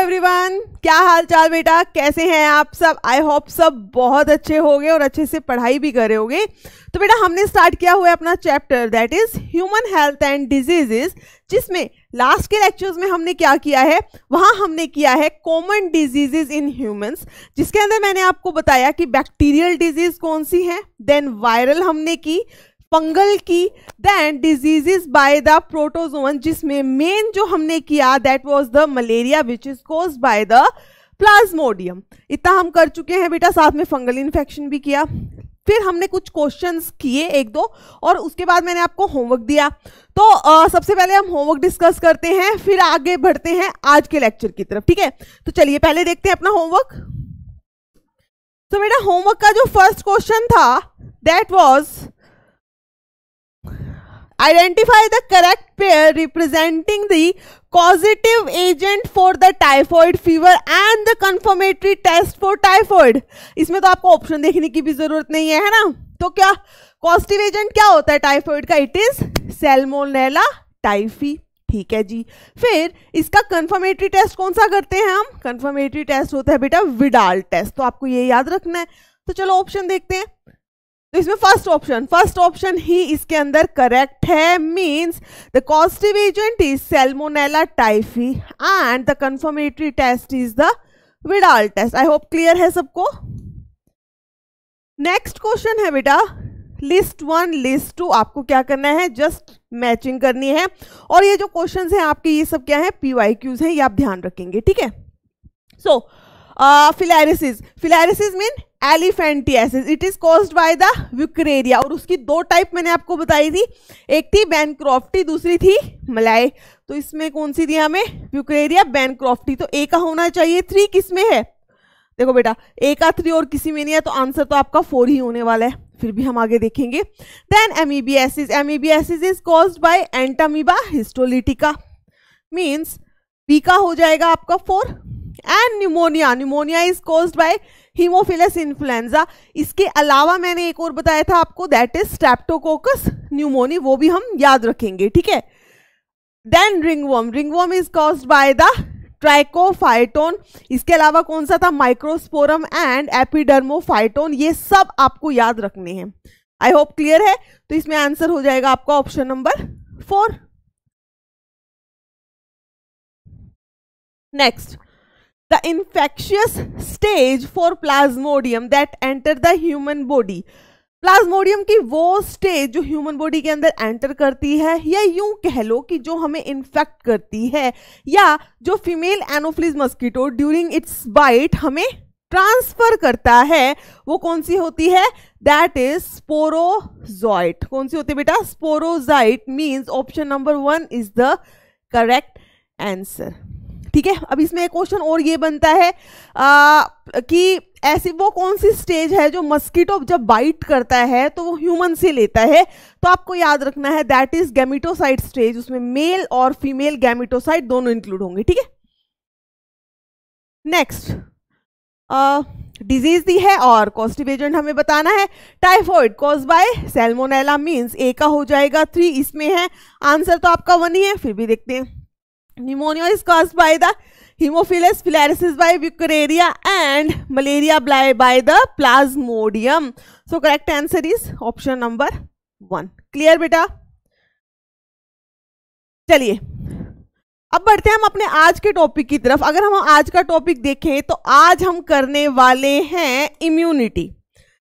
Everyone क्या हाल चाल बेटा कैसे हैं आप सब आई होप सब बहुत अच्छे हो और अच्छे से पढ़ाई भी कर रहे होगे तो बेटा हमने स्टार्ट किया हुआ है अपना chapter that is human health and diseases जिसमें लास्ट के लेक्चर्स में हमने क्या किया है वहाँ हमने किया है कॉमन डिजीजेज इन ह्यूमंस जिसके अंदर मैंने आपको बताया कि बैक्टीरियल डिजीज कौन सी है देन वायरल हमने की पंगल की then diseases by the protozoan जिसमें मेन जो हमने किया that was the malaria which is caused by the plasmodium इतना हम कर चुके हैं बेटा साथ में फंगल इन्फेक्शन भी किया फिर हमने कुछ क्वेश्चंस किए एक दो और उसके बाद मैंने आपको होमवर्क दिया तो आ, सबसे पहले हम होमवर्क डिस्कस करते हैं फिर आगे बढ़ते हैं आज के लेक्चर की तरफ ठीक है तो चलिए पहले देखते हैं अपना होमवर्क तो बेटा होमवर्क का जो फर्स्ट क्वेश्चन था that was Identify the correct pair representing the causative agent for the typhoid fever and the confirmatory test for typhoid. इसमें तो आपको ऑप्शन देखने की भी जरूरत नहीं है है ना तो क्या कॉजिटिव एजेंट क्या होता है टाइफॉइड का इट इज सेलमोनेला टाइफी ठीक है जी फिर इसका कंफर्मेटरी टेस्ट कौन सा करते हैं हम कंफर्मेटरी टेस्ट होता है बेटा विडाल टेस्ट तो आपको ये याद रखना है तो चलो ऑप्शन देखते हैं तो इसमें फर्स्ट ऑप्शन फर्स्ट ऑप्शन ही इसके अंदर करेक्ट है means the causative agent is Salmonella typhi and the confirmatory test is the Widal test I hope clear है सबको नेक्स्ट क्वेश्चन है बेटा लिस्ट वन लिस्ट टू आपको क्या करना है जस्ट मैचिंग करनी है और ये जो क्वेश्चन हैं आपके ये सब क्या है पी वाई क्यूज हैं ये आप ध्यान रखेंगे ठीक है so filariasis filaria mean elephantiasis it is caused by the Wuchereria और उसकी दो टाइप मैंने आपको बताई थी एक थी बैनक्रॉफ्टी दूसरी थी मलाई तो इसमें कौन सी थी हमें विक्रेरिया बैनक्रॉफ्टी तो ए का होना चाहिए थ्री किस में है देखो बेटा ए का थ्री और किसी में नहीं है तो आंसर तो आपका फोर ही होने वाला है फिर भी हम आगे देखेंगे then amoebiasis amoebiasis is caused by Entamoeba histolytica means B का हो जाएगा आपका four and pneumonia pneumonia is caused by Haemophilus influenza इसके अलावा मैंने एक और बताया था आपको दैट इज स्ट्रेप्टोकोकस न्यूमोनी वो भी हम याद रखेंगे ठीक है then ringworm ringworm is caused by the Trichophyton इसके अलावा कौन सा था माइक्रोस्पोरम एंड एपिडर्मोफाइटोन ये सब आपको याद रखने हैं आई होप क्लियर है तो इसमें आंसर हो जाएगा आपका option number four next the infectious stage for plasmodium that enter the human body Plasmodium की वो स्टेज जो ह्यूमन बॉडी के अंदर एंटर करती है या यूं कह लो कि जो हमें इन्फेक्ट करती है या जो female Anopheles mosquito during its bite हमें ट्रांसफर करता है वो कौन सी होती है दैट इज स्पोरोजॉइट कौन सी होती है बेटा sporozoite means option number one is the correct answer ठीक है अब इसमें एक क्वेश्चन और ये बनता है आ, कि ऐसी वो कौन सी स्टेज है जो मस्कीटो जब बाइट करता है तो वो ह्यूमन से लेता है तो आपको याद रखना है दैट इज गैमिटोसाइट स्टेज उसमें मेल और फीमेल गैमिटोसाइट दोनों इंक्लूड होंगे ठीक है नेक्स्ट डिजीज दी है और कॉस्टिव एजेंट हमें बताना है typhoid caused by Salmonella means A का हो जाएगा थ्री इसमें है आंसर तो आपका वन ही है फिर भी देखते हैं Pneumonia is caused by the hemophilus filariasis by Vicaria and malaria by the plasmodium. So correct answer is option number one clear बेटा चलिए अब बढ़ते हैं हम अपने आज के टॉपिक की तरफ अगर हम आज का टॉपिक देखें तो आज हम करने वाले हैं इम्यूनिटी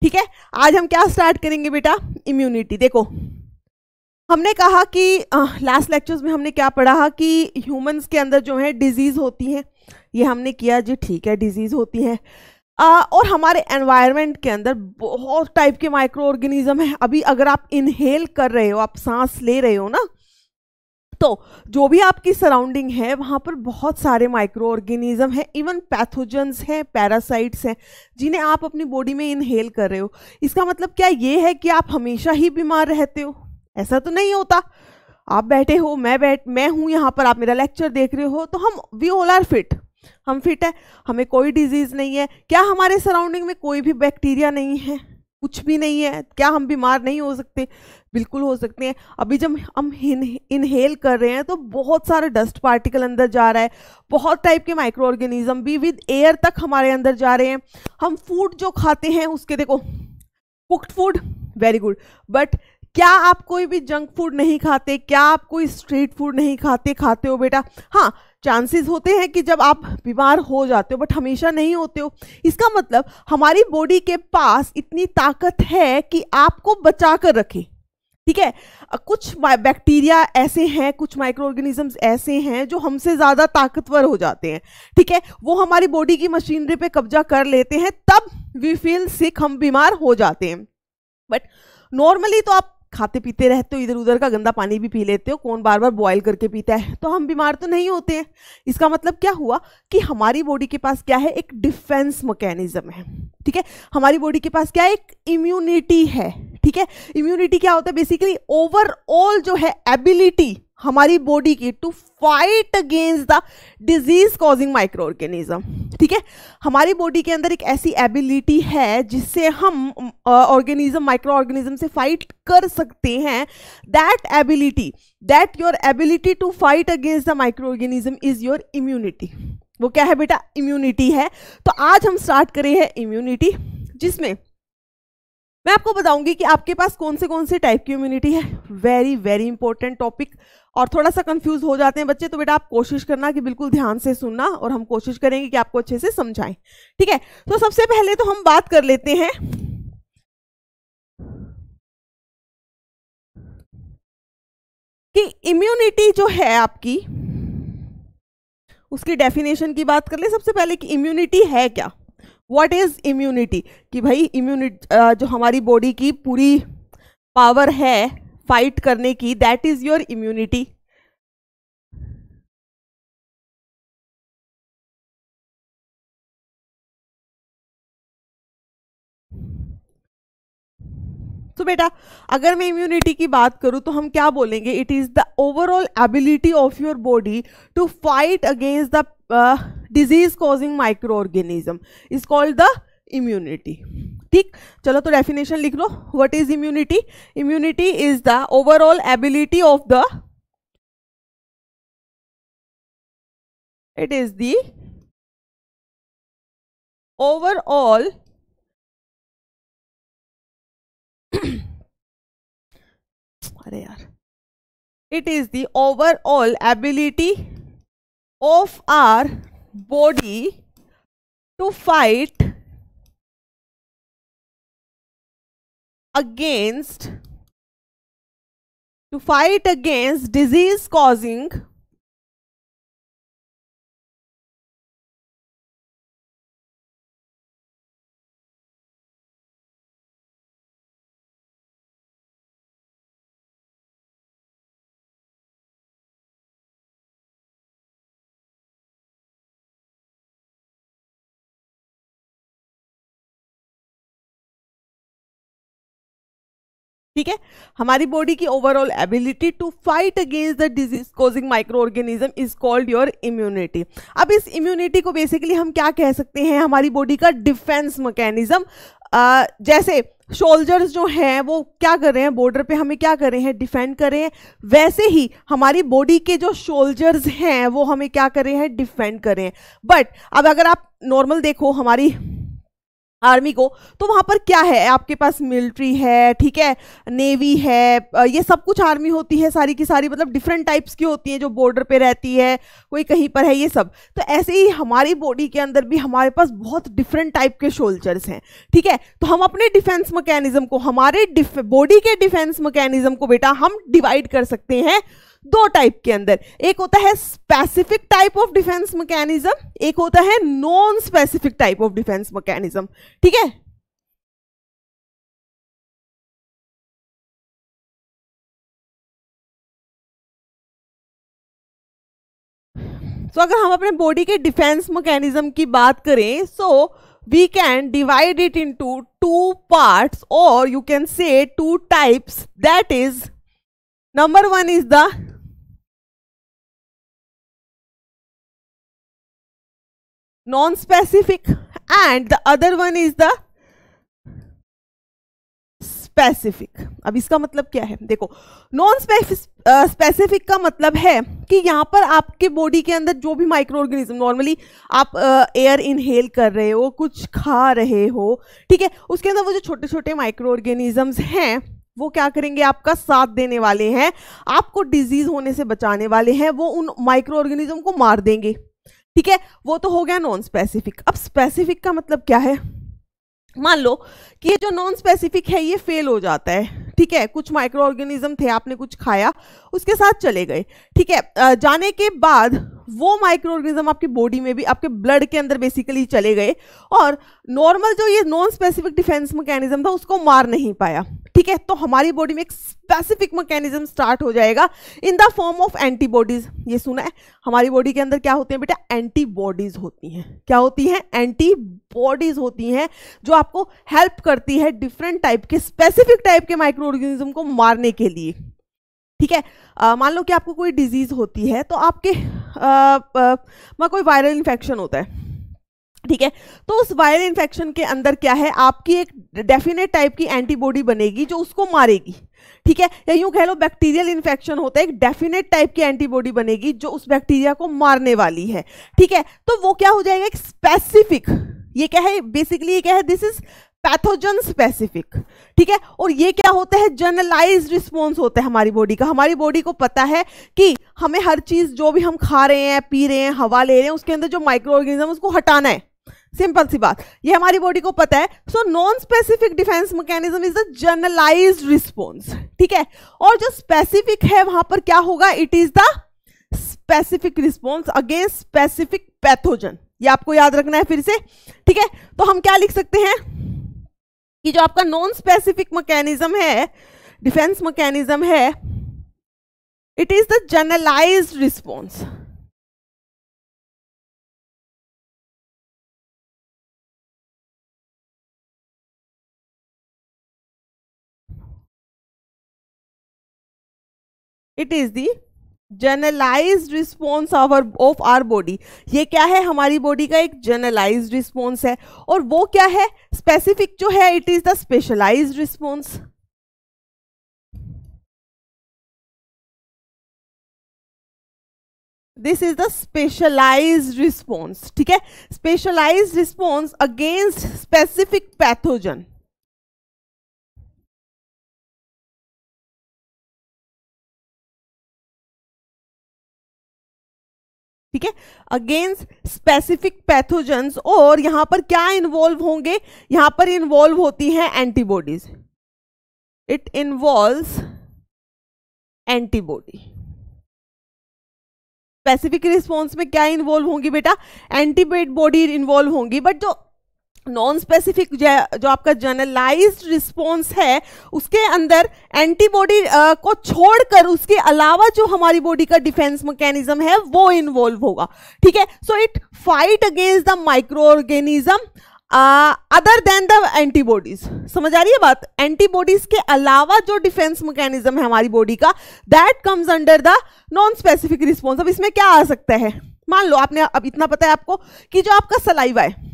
ठीक है आज हम क्या स्टार्ट करेंगे बेटा इम्यूनिटी देखो हमने कहा कि लास्ट लेक्चर्स में हमने क्या पढ़ा कि ह्यूमंस के अंदर जो है डिजीज़ होती है ये हमने किया जी ठीक है डिजीज़ होती है आ, और हमारे एनवायरनमेंट के अंदर बहुत टाइप के माइक्रो ऑर्गेनिज्म हैं अभी अगर आप इनहेल कर रहे हो आप सांस ले रहे हो ना तो जो भी आपकी सराउंडिंग है वहाँ पर बहुत सारे माइक्रो ऑर्गेनिज्म हैं इवन पैथोजन्स हैं पैरासाइट्स हैं जिन्हें आप अपनी बॉडी में इनहेल कर रहे हो इसका मतलब क्या ये है कि आप हमेशा ही बीमार रहते हो ऐसा तो नहीं होता आप बैठे हो मैं बैठ मैं हूँ यहाँ पर आप मेरा लेक्चर देख रहे हो तो हम वी ऑल आर फिट हम फिट है हमें कोई डिजीज़ नहीं है क्या हमारे सराउंडिंग में कोई भी बैक्टीरिया नहीं है कुछ भी नहीं है क्या हम बीमार नहीं हो सकते बिल्कुल हो सकते हैं अभी जब हम इनहेल कर रहे हैं तो बहुत सारे डस्ट पार्टिकल अंदर जा रहा है बहुत टाइप के माइक्रो ऑर्गेनिज्म भी विद एयर तक हमारे अंदर जा रहे हैं हम फूड जो खाते हैं उसके देखो cooked food very good but क्या आप कोई भी जंक फूड नहीं खाते क्या आप कोई स्ट्रीट फूड नहीं खाते खाते हो बेटा हाँ चांसेस होते हैं कि जब आप बीमार हो जाते हो बट हमेशा नहीं होते हो इसका मतलब हमारी बॉडी के पास इतनी ताकत है कि आपको बचा कर रखे ठीक है कुछ बैक्टीरिया ऐसे हैं कुछ माइक्रो ऑर्गेनिजम्स ऐसे हैं जो हमसे ज़्यादा ताकतवर हो जाते हैं ठीक है वो हमारी बॉडी की मशीनरी पे कब्जा कर लेते हैं तब वी फील सिक हम बीमार हो जाते हैं बट नॉर्मली तो आप खाते पीते रहते हो तो इधर उधर का गंदा पानी भी पी लेते हो कौन बार बार बॉयल करके पीता है तो हम बीमार तो नहीं होते हैं इसका मतलब क्या हुआ कि हमारी बॉडी के पास क्या है एक डिफेंस मकैनिज़्म है ठीक है हमारी बॉडी के पास क्या है एक इम्यूनिटी है ठीक है इम्यूनिटी क्या होता है बेसिकली ओवरऑल जो है एबिलिटी हमारी बॉडी की to fight against the disease causing microorganism ठीक है हमारी बॉडी के अंदर एक ऐसी एबिलिटी है जिससे हम ऑर्गेनिज्म माइक्रो ऑर्गेनिज्म से फाइट कर सकते हैं that ability that your ability to fight against the microorganism is your immunity वो क्या है बेटा इम्यूनिटी है तो आज हम स्टार्ट करें हैं इम्यूनिटी जिसमें मैं आपको बताऊंगी कि आपके पास कौन से कौन से टाइप की इम्यूनिटी है वेरी वेरी इंपॉर्टेंट टॉपिक और थोड़ा सा कंफ्यूज हो जाते हैं बच्चे तो बेटा आप कोशिश करना कि बिल्कुल ध्यान से सुनना और हम कोशिश करेंगे कि आपको अच्छे से समझाएं ठीक है तो सबसे पहले तो हम बात कर लेते हैं कि इम्यूनिटी जो है आपकी उसकी डेफिनेशन की बात कर ले सबसे पहले कि इम्यूनिटी है क्या वॉट इज इम्यूनिटी कि भाई इम्यूनिटी जो हमारी बॉडी की पूरी पावर है फाइट करने की दैट इज योर इम्यूनिटी तो बेटा अगर मैं इम्यूनिटी की बात करूं तो हम क्या बोलेंगे it is the overall ability of your body to fight against the disease causing microorganism is called the immunity ठीक चलो तो डेफिनेशन लिख लो what is immunity immunity is the overall ability of the it is the overall अरे यार it is the overall ability of our body to fight against to fight against disease causing ठीक है हमारी body की overall ability to fight against the disease causing microorganism is called your immunity अब इस immunity को basically हम क्या कह सकते हैं हमारी बॉडी का डिफेंस मैकेनिज्म जैसे सोल्जर्स जो हैं वो क्या कर रहे हैं बॉर्डर पे हमें क्या कर रहे हैं डिफेंड कर रहे हैं वैसे ही हमारी बॉडी के जो सोल्जर्स हैं वो हमें क्या कर रहे हैं डिफेंड कर रहे हैं बट अब अगर आप नॉर्मल देखो हमारी आर्मी को तो वहाँ पर क्या है आपके पास मिलिट्री है ठीक है नेवी है ये सब कुछ आर्मी होती है सारी की सारी मतलब डिफरेंट टाइप्स की होती है जो बॉर्डर पे रहती है कोई कहीं पर है ये सब तो ऐसे ही हमारी बॉडी के अंदर भी हमारे पास बहुत डिफरेंट टाइप के शोल्चर्स हैं ठीक है तो हम अपने डिफेंस मकैनिज़म को हमारे बॉडी के डिफेंस मकैनिज़म को बेटा हम डिवाइड कर सकते हैं दो टाइप के अंदर एक होता है specific type of defence mechanism एक होता है non specific type of defence mechanism ठीक है सो so, अगर हम अपने बॉडी के डिफेंस मैकेनिज्म की बात करें so we can divide it into two parts और you can say two types that is number one is the non-specific and the other one is the specific अब इसका मतलब क्या है देखो नॉन स्पेसिफिक का मतलब है कि यहाँ पर आपके बॉडी के अंदर जो भी माइक्रो ऑर्गेनिज्म नॉर्मली आप एयर uh, इनहेल कर रहे हो कुछ खा रहे हो ठीक है उसके अंदर वो जो छोटे छोटे माइक्रो ऑर्गेनिजम्स हैं वो क्या करेंगे आपका साथ देने वाले हैं आपको डिजीज होने से बचाने वाले हैं वो उन माइक्रो ऑर्गेनिज्म को मार देंगे ठीक है वो तो हो गया नॉन स्पेसिफिक अब स्पेसिफिक का मतलब क्या है मान लो कि ये जो नॉन स्पेसिफिक है ये फेल हो जाता है ठीक है कुछ माइक्रो ऑर्गेनिज्म थे आपने कुछ खाया उसके साथ चले गए ठीक है जाने के बाद वो माइक्रो ऑर्गेनिज्म आपकी बॉडी में भी आपके ब्लड के अंदर बेसिकली चले गए और नॉर्मल जो ये नॉन स्पेसिफिक डिफेंस मैकेनिज्म था उसको मार नहीं पाया ठीक है तो हमारी बॉडी में एक स्पेसिफिक मैकेनिज्म स्टार्ट हो जाएगा in the form of antibodies ये सुना है हमारी बॉडी के अंदर क्या होते हैं बेटा एंटीबॉडीज होती हैं क्या होती हैं एंटीबॉडीज होती हैं जो आपको हेल्प करती है डिफरेंट टाइप के स्पेसिफिक टाइप के माइक्रो ऑर्गेनिज्म को मारने के लिए ठीक है मान लो कि आपको कोई डिजीज़ होती है तो आपके आ, आ, कोई वायरल इन्फेक्शन होता है ठीक है तो उस वायरल इन्फेक्शन के अंदर क्या है आपकी एक डेफिनेट टाइप की एंटीबॉडी बनेगी जो उसको मारेगी ठीक है या यूं कह लो बैक्टीरियल इन्फेक्शन होता है एक डेफिनेट टाइप की एंटीबॉडी बनेगी जो उस बैक्टीरिया को मारने वाली है ठीक है तो वो क्या हो जाएगा एक स्पेसिफिक ये क्या है बेसिकली ये क्या है दिस इज पैथोजन स्पेसिफिक ठीक है और ये क्या होता है जर्नलाइज रिस्पॉन्स होता है हमारी बॉडी का हमारी बॉडी को पता है कि हमें हर चीज़ जो भी हम खा रहे हैं पी रहे हैं हवा ले रहे हैं उसके अंदर जो माइक्रो ऑर्गेनिज्म उसको हटाना है सिंपल सी बात ये हमारी बॉडी को पता है so non specific defence mechanism is the generalise response ठीक है और जो स्पेसिफिक है वहां पर क्या होगा it is the specific response against specific pathogen ये आपको याद रखना है फिर से ठीक है तो हम क्या लिख सकते हैं कि जो आपका नॉन स्पेसिफिक मैकेनिज्म है डिफेंस मैकेनिज्म है it is the generalise response it is the generalise response our of our body ये क्या है हमारी बॉडी का एक जर्नलाइज रिस्पॉन्स है और वो क्या है स्पेसिफिक जो है it is the specialise response this is the specialise response ठीक है specialise response against specific pathogen ठीक है अगेंस्ट स्पेसिफिक पैथोजन और यहां पर क्या इन्वॉल्व होंगे यहां पर इन्वॉल्व होती है antibodies it involve antibody specific response में क्या इन्वॉल्व होंगी बेटा एंटीबॉडी इन्वॉल्व होंगी बट जो नॉन स्पेसिफिक जो आपका जर्नलाइज्ड रिस्पॉन्स है उसके अंदर एंटीबॉडी को छोड़कर उसके अलावा जो हमारी बॉडी का डिफेंस मैकेनिज्म है वो इन्वॉल्व होगा ठीक है so it fight against the microorganism other than the antibodies समझ आ रही है बात एंटीबॉडीज के अलावा जो डिफेंस मैकेनिज्म है हमारी बॉडी का that comes under the non specific response अब इसमें क्या आ सकता है मान लो आपने अब इतना पता है आपको कि जो आपका सलाइवा है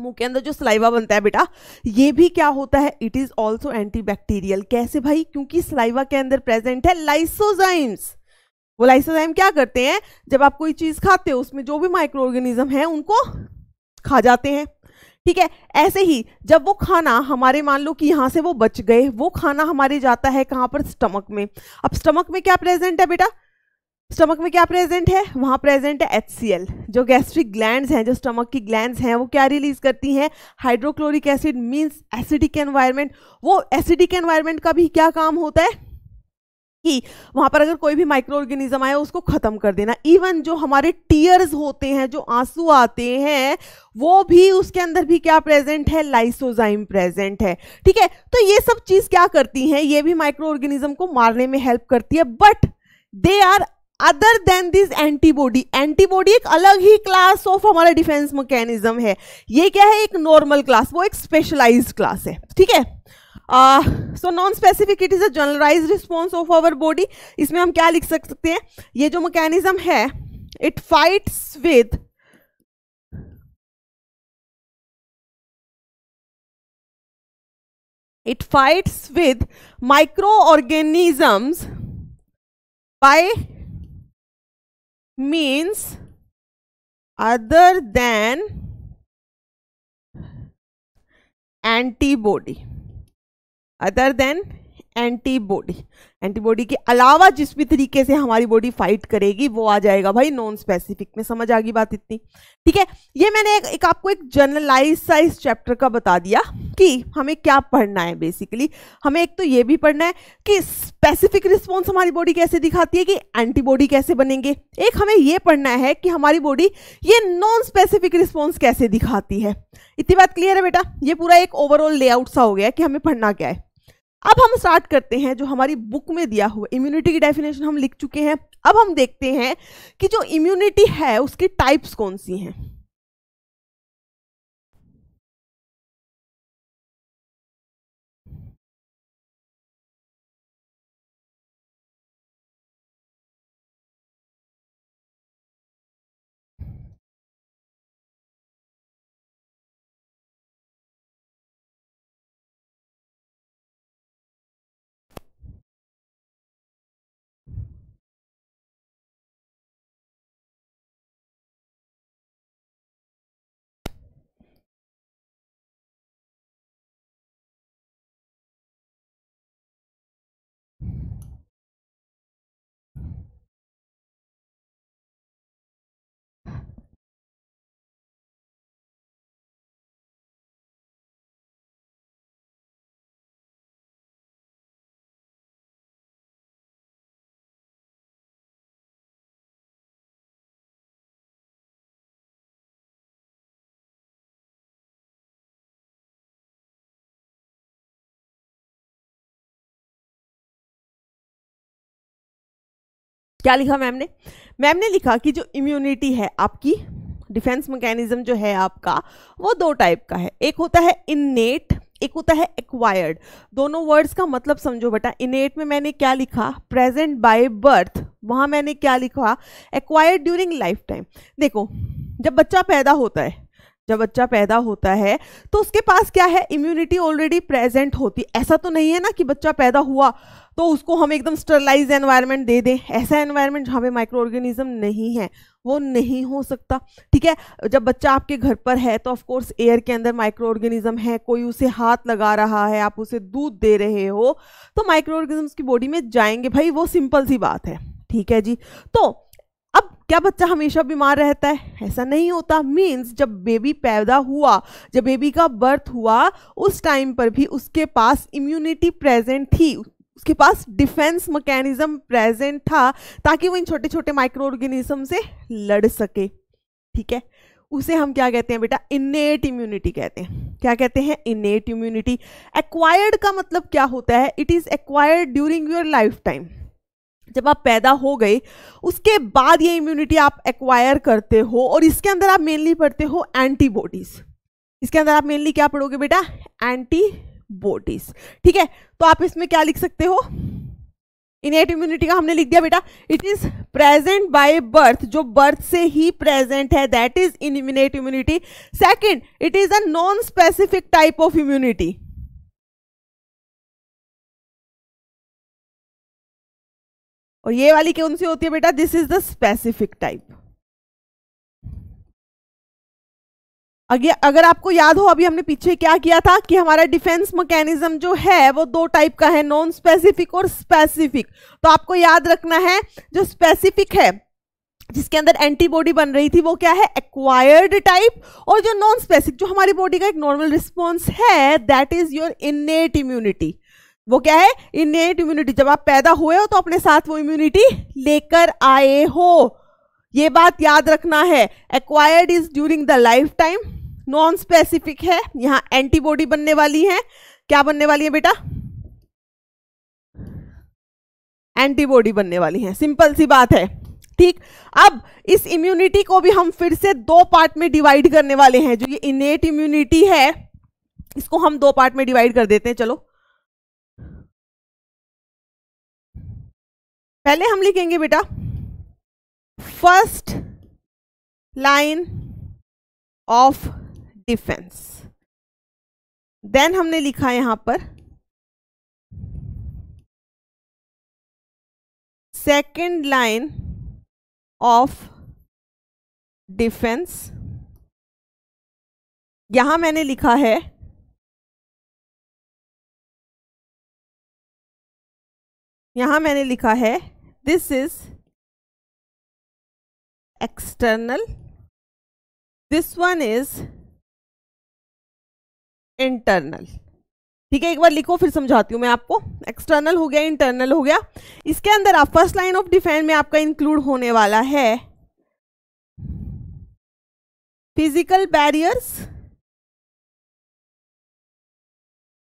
मुंह के अंदर जो सलाइवा बनता है बेटा ये भी क्या होता है इट इज ऑल्सो एंटीबैक्टीरियल कैसे भाई क्योंकि सलाइवा के अंदर प्रेजेंट है लाइसोजाइम्स वो लाइसोजाइम क्या करते हैं जब आप कोई चीज खाते हो उसमें जो भी माइक्रो ऑर्गेनिज्म है उनको खा जाते हैं ठीक है ऐसे ही जब वो खाना हमारे मान लो कि यहां से वो बच गए वो खाना हमारे जाता है कहां पर स्टमक में अब स्टमक में क्या प्रेजेंट है बेटा स्टमक में क्या प्रेजेंट है वहाँ प्रेजेंट है एच जो गैस्ट्रिक ग्लैंड हैं जो स्टमक की ग्लैंड हैं वो क्या रिलीज करती हैं hydrochloric acid means acidic environment वो एसिडिक एनवायरमेंट का भी क्या काम होता है कि वहाँ पर अगर कोई भी माइक्रो ऑर्गेनिज्म आया उसको ख़त्म कर देना इवन जो हमारे टीयर्स होते हैं जो आंसू आते हैं वो भी उसके अंदर भी क्या प्रेजेंट है लाइसोजाइम प्रेजेंट है ठीक है तो ये सब चीज़ क्या करती हैं ये भी माइक्रो ऑर्गेनिज्म को मारने में हेल्प करती है but they are other than this antibody antibody एक अलग ही क्लास ऑफ हमारा डिफेंस मैकेनिज्म है ये क्या है एक नॉर्मल क्लास वो एक स्पेशलाइज क्लास है ठीक है so non specific it is a generalise response of our body इसमें हम क्या लिख सकते हैं ये जो मैकेनिज्म है it fights with it fights with microorganisms by means other than antibody other than antibody antibody के अलावा जिस भी तरीके से हमारी बॉडी फाइट करेगी वो आ जाएगा भाई नॉन स्पेसिफिक में समझ आ गई बात इतनी ठीक है ये मैंने एक, एक आपको एक जनरलाइज सा इस चैप्टर का बता दिया कि हमें क्या पढ़ना है बेसिकली हमें एक तो ये भी पढ़ना है कि स्पेसिफिक रिस्पॉन्स हमारी बॉडी कैसे दिखाती है कि एंटीबॉडी कैसे बनेंगे एक हमें ये पढ़ना है कि हमारी बॉडी ये नॉन स्पेसिफिक रिस्पॉन्स कैसे दिखाती है इतनी बात क्लियर है बेटा ये पूरा एक ओवरऑल लेआउट सा हो गया कि हमें पढ़ना क्या है अब हम स्टार्ट करते हैं जो हमारी बुक में दिया हुआ इम्यूनिटी की डेफिनेशन हम लिख चुके हैं अब हम देखते हैं कि जो इम्यूनिटी है उसकी टाइप्स कौन सी हैं क्या लिखा मैम ने मैम ने लिखा कि जो इम्यूनिटी है आपकी डिफेंस मैकेनिज्म जो है आपका वो दो टाइप का है एक होता है इननेट एक होता है एक्वायर्ड दोनों वर्ड्स का मतलब समझो बेटा इनेट में मैंने क्या लिखा प्रेजेंट बाय बर्थ वहाँ मैंने क्या लिखा एक्वायर्ड ड्यूरिंग लाइफ टाइम देखो जब बच्चा पैदा होता है जब बच्चा पैदा होता है तो उसके पास क्या है इम्यूनिटी ऑलरेडी प्रेजेंट होती ऐसा तो नहीं है ना कि बच्चा पैदा हुआ तो उसको हम एकदम स्टरलाइज एनवायरनमेंट दे दें ऐसा एनवायरनमेंट जहाँ पे माइक्रो ऑर्गेनिज्म नहीं है वो नहीं हो सकता ठीक है जब बच्चा आपके घर पर है तो ऑफकोर्स एयर के अंदर माइक्रो ऑर्गेनिज्म है कोई उसे हाथ लगा रहा है आप उसे दूध दे रहे हो तो माइक्रो ऑर्गेनिज्म की बॉडी में जाएंगे भाई वो सिंपल सी बात है ठीक है जी तो क्या बच्चा हमेशा बीमार रहता है ऐसा नहीं होता मीन्स जब बेबी पैदा हुआ जब बेबी का बर्थ हुआ उस टाइम पर भी उसके पास इम्यूनिटी प्रेजेंट थी उसके पास डिफेंस मैकेनिज्म प्रेजेंट था ताकि वो इन छोटे छोटे माइक्रो ऑर्गेनिज्म से लड़ सके ठीक है उसे हम क्या कहते हैं बेटा इनेट इम्यूनिटी कहते हैं क्या कहते हैं इनेट इम्यूनिटी एक्वायर्ड का मतलब क्या होता है it is acquired during your lifetime जब आप पैदा हो गए उसके बाद ये इम्यूनिटी आप एक्वायर करते हो और इसके अंदर आप मेनली पढ़ते हो एंटीबॉडीज़ इसके अंदर आप मेनली क्या पढ़ोगे बेटा एंटीबॉडीज़ ठीक है तो आप इसमें क्या लिख सकते हो इनेट इम्यूनिटी का हमने लिख दिया बेटा it is present by birth जो बर्थ से ही प्रेजेंट है दैट इज इन इम्यूनेट immunity second it is a non specific type of immunity और ये वाली कौन सी होती है बेटा this is the specific type अगे अगर आपको याद हो अभी हमने पीछे क्या किया था कि हमारा डिफेंस मैकेनिज्म जो है वो दो टाइप का है नॉन स्पेसिफिक और स्पेसिफिक तो आपको याद रखना है जो स्पेसिफिक है जिसके अंदर एंटीबॉडी बन रही थी वो क्या है एक्वायर्ड टाइप और जो नॉन स्पेसिफिक जो हमारी बॉडी का एक नॉर्मल रिस्पॉन्स है that is your in immunity वो क्या है इनेट इम्यूनिटी जब आप पैदा हुए हो तो अपने साथ वो इम्यूनिटी लेकर आए हो ये बात याद रखना है acquired is during the lifetime non specific है यहाँ एंटीबॉडी बनने वाली है क्या बनने वाली है बेटा एंटीबॉडी बनने वाली है सिंपल सी बात है ठीक अब इस इम्यूनिटी को भी हम फिर से दो पार्ट में डिवाइड करने वाले हैं जो ये इनेट इम्यूनिटी है इसको हम दो पार्ट में डिवाइड कर देते हैं चलो पहले हम लिखेंगे बेटा first line of defence then हमने लिखा यहां पर सेकेंड लाइन ऑफ डिफेंस यहां मैंने लिखा है यहाँ मैंने लिखा है this is external this one is internal ठीक है एक बार लिखो फिर समझाती हूँ मैं आपको एक्सटर्नल हो गया इंटरनल हो गया इसके अंदर आप फर्स्ट लाइन ऑफ डिफेंस में आपका इंक्लूड होने वाला है physical barriers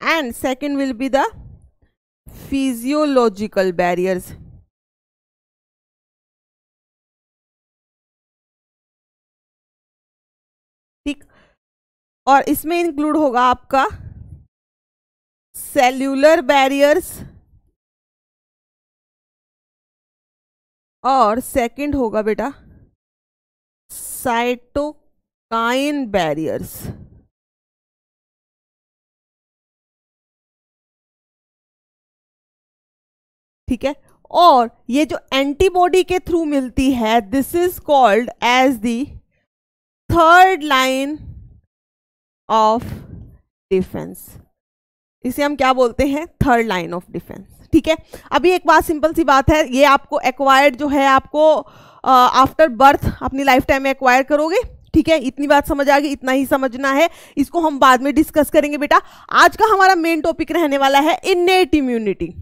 and second will be the physiological barriers ठीक और इसमें इंक्लूड होगा आपका सेल्यूलर बैरियर्स और सेकंड होगा बेटा साइटोकाइन बैरियर्स ठीक है और ये जो एंटीबॉडी के थ्रू मिलती है this is called as the third line of defence इसे हम क्या बोलते हैं थर्ड लाइन ऑफ डिफेंस ठीक है अभी एक बात सिंपल सी बात है ये आपको एक्वायर्ड जो है आपको आफ्टर बर्थ अपनी लाइफ टाइम में एक्वायर करोगे ठीक है इतनी बात समझ आ गई इतना ही समझना है इसको हम बाद में डिस्कस करेंगे बेटा आज का हमारा मेन टॉपिक रहने वाला है इन इम्यूनिटी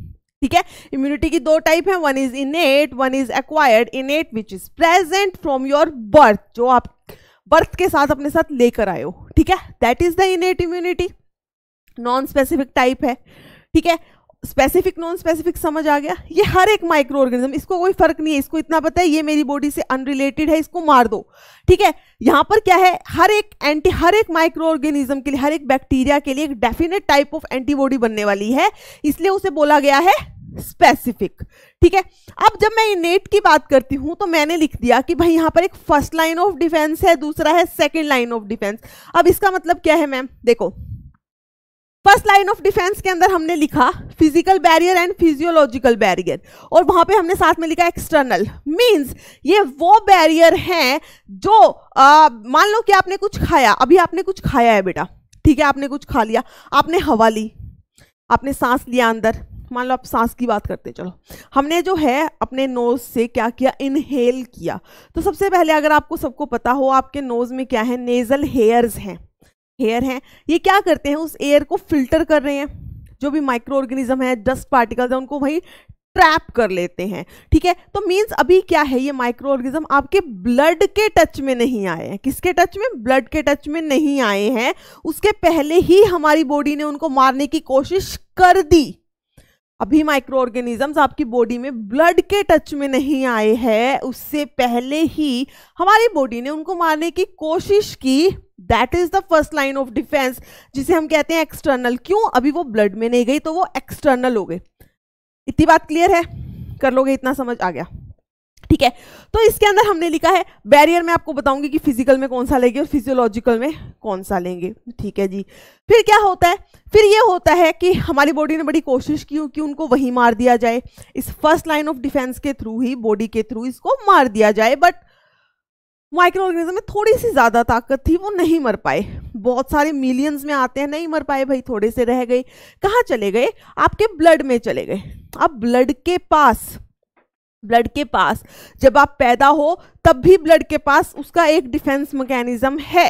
ठीक है इम्यूनिटी की दो टाइप है one is innate one is acquired innate which is present from your birth जो आप बर्थ के साथ अपने साथ लेकर आए हो ठीक है that is the innate immunity non specific type है ठीक है स्पेसिफिक नॉन स्पेसिफिक समझ आ गया ये हर एक माइक्रो ऑर्गेनिज्म इसको कोई फर्क नहीं है इसको इतना पता है ये मेरी बॉडी से अनरिलेटेड है इसको मार दो ठीक है यहां पर क्या है हर एक एंटी हर एक माइक्रो ऑर्गेनिज्म के लिए हर एक बैक्टीरिया के लिए एक डेफिनेट टाइप ऑफ एंटीबॉडी बनने वाली है इसलिए उसे बोला गया है स्पेसिफिक ठीक है अब जब मैं इनेट की बात करती हूँ तो मैंने लिख दिया कि भाई यहाँ पर एक फर्स्ट लाइन ऑफ डिफेंस है दूसरा है सेकेंड लाइन ऑफ डिफेंस अब इसका मतलब क्या है मैम देखो फर्स्ट लाइन ऑफ डिफेंस के अंदर हमने लिखा physical barrier and physiological barrier और वहां पे हमने साथ में लिखा एक्सटर्नल मींस ये वो बैरियर हैं जो मान लो कि आपने कुछ खाया अभी आपने कुछ खाया है बेटा ठीक है आपने कुछ खा लिया आपने हवा ली आपने सांस लिया अंदर मान लो आप सांस की बात करते चलो हमने जो है अपने नोज से क्या किया इनहेल किया तो सबसे पहले अगर आपको सबको पता हो आपके नोज में क्या है नेजल हेयर्स हैं हेयर हैं ये क्या करते हैं उस एयर को फिल्टर कर रहे हैं जो भी माइक्रो ऑर्गेनिज्म है डस्ट पार्टिकल्स हैं उनको वही ट्रैप कर लेते हैं ठीक है तो मीन्स अभी क्या है ये माइक्रो ऑर्गेनिज्म आपके ब्लड के टच में नहीं आए हैं किसके टच में ब्लड के टच में नहीं आए हैं उसके पहले ही हमारी बॉडी ने उनको मारने की कोशिश कर दी अभी माइक्रो ऑर्गेनिजम्स आपकी बॉडी में ब्लड के टच में नहीं आए हैं उससे पहले ही हमारी बॉडी ने उनको मारने की कोशिश की that is the first line of defence जिसे हम कहते हैं एक्सटर्नल क्यों अभी वो ब्लड में नहीं गई तो वो एक्सटर्नल हो गए इतनी बात क्लियर है कर लोगे इतना समझ आ गया ठीक है तो इसके अंदर हमने लिखा है बैरियर में आपको बताऊंगी कि फिजिकल में कौन सा लेंगे और फिजियोलॉजिकल में कौन सा लेंगे ठीक है जी फिर क्या होता है फिर ये होता है कि हमारी बॉडी ने बड़ी कोशिश की कि उनको वही मार दिया जाए इस फर्स्ट लाइन ऑफ डिफेंस के थ्रू ही बॉडी के थ्रू इसको मार दिया जाए बट माइक्रो ऑर्गेनिज्म में थोड़ी सी ज़्यादा ताकत थी वो नहीं मर पाए बहुत सारे मिलियंस में आते हैं नहीं मर पाए भाई थोड़े से रह गए कहाँ चले गए आपके ब्लड में चले गए अब ब्लड के पास ब्लड के पास जब आप पैदा हो तब भी ब्लड के पास उसका एक डिफेंस मैकेनिज्म है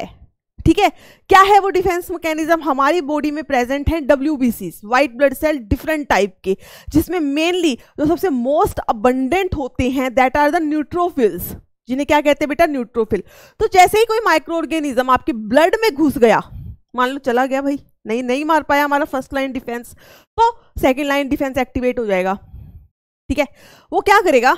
ठीक है क्या है वो डिफेंस मैकेनिज्म हमारी बॉडी में प्रेजेंट है W white blood cell different type के जिसमें मेनली जो सबसे मोस्ट अबंडेंट होते हैं दैट आर द न्यूट्रोफिल्स जिन्हें क्या कहते हैं बेटा न्यूट्रोफिल तो जैसे ही कोई माइक्रो ऑर्गेनिज्म आपके ब्लड में घुस गया मान लो चला गया भाई नहीं नहीं मार पाया हमारा फर्स्ट लाइन डिफेंस तो सेकेंड लाइन डिफेंस एक्टिवेट हो जाएगा ठीक है वो क्या करेगा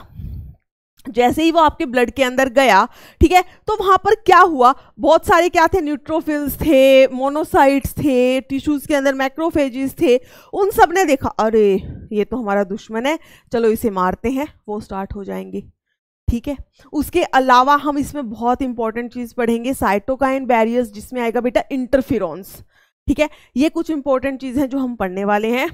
जैसे ही वो आपके ब्लड के अंदर गया ठीक है तो वहां पर क्या हुआ बहुत सारे क्या थे न्यूट्रोफिल्स थे मोनोसाइट्स थे टिश्यूज़ के अंदर मैक्रोफेजिस थे उन सब ने देखा अरे ये तो हमारा दुश्मन है चलो इसे मारते हैं वो स्टार्ट हो जाएंगे ठीक है उसके अलावा हम इसमें बहुत इंपॉर्टेंट चीज़ पढ़ेंगे साइटोकाइन बैरियर्स जिसमें आएगा बेटा इंटरफिरॉन्स ठीक है ये कुछ इंपॉर्टेंट चीज़ हैं जो हम पढ़ने वाले हैं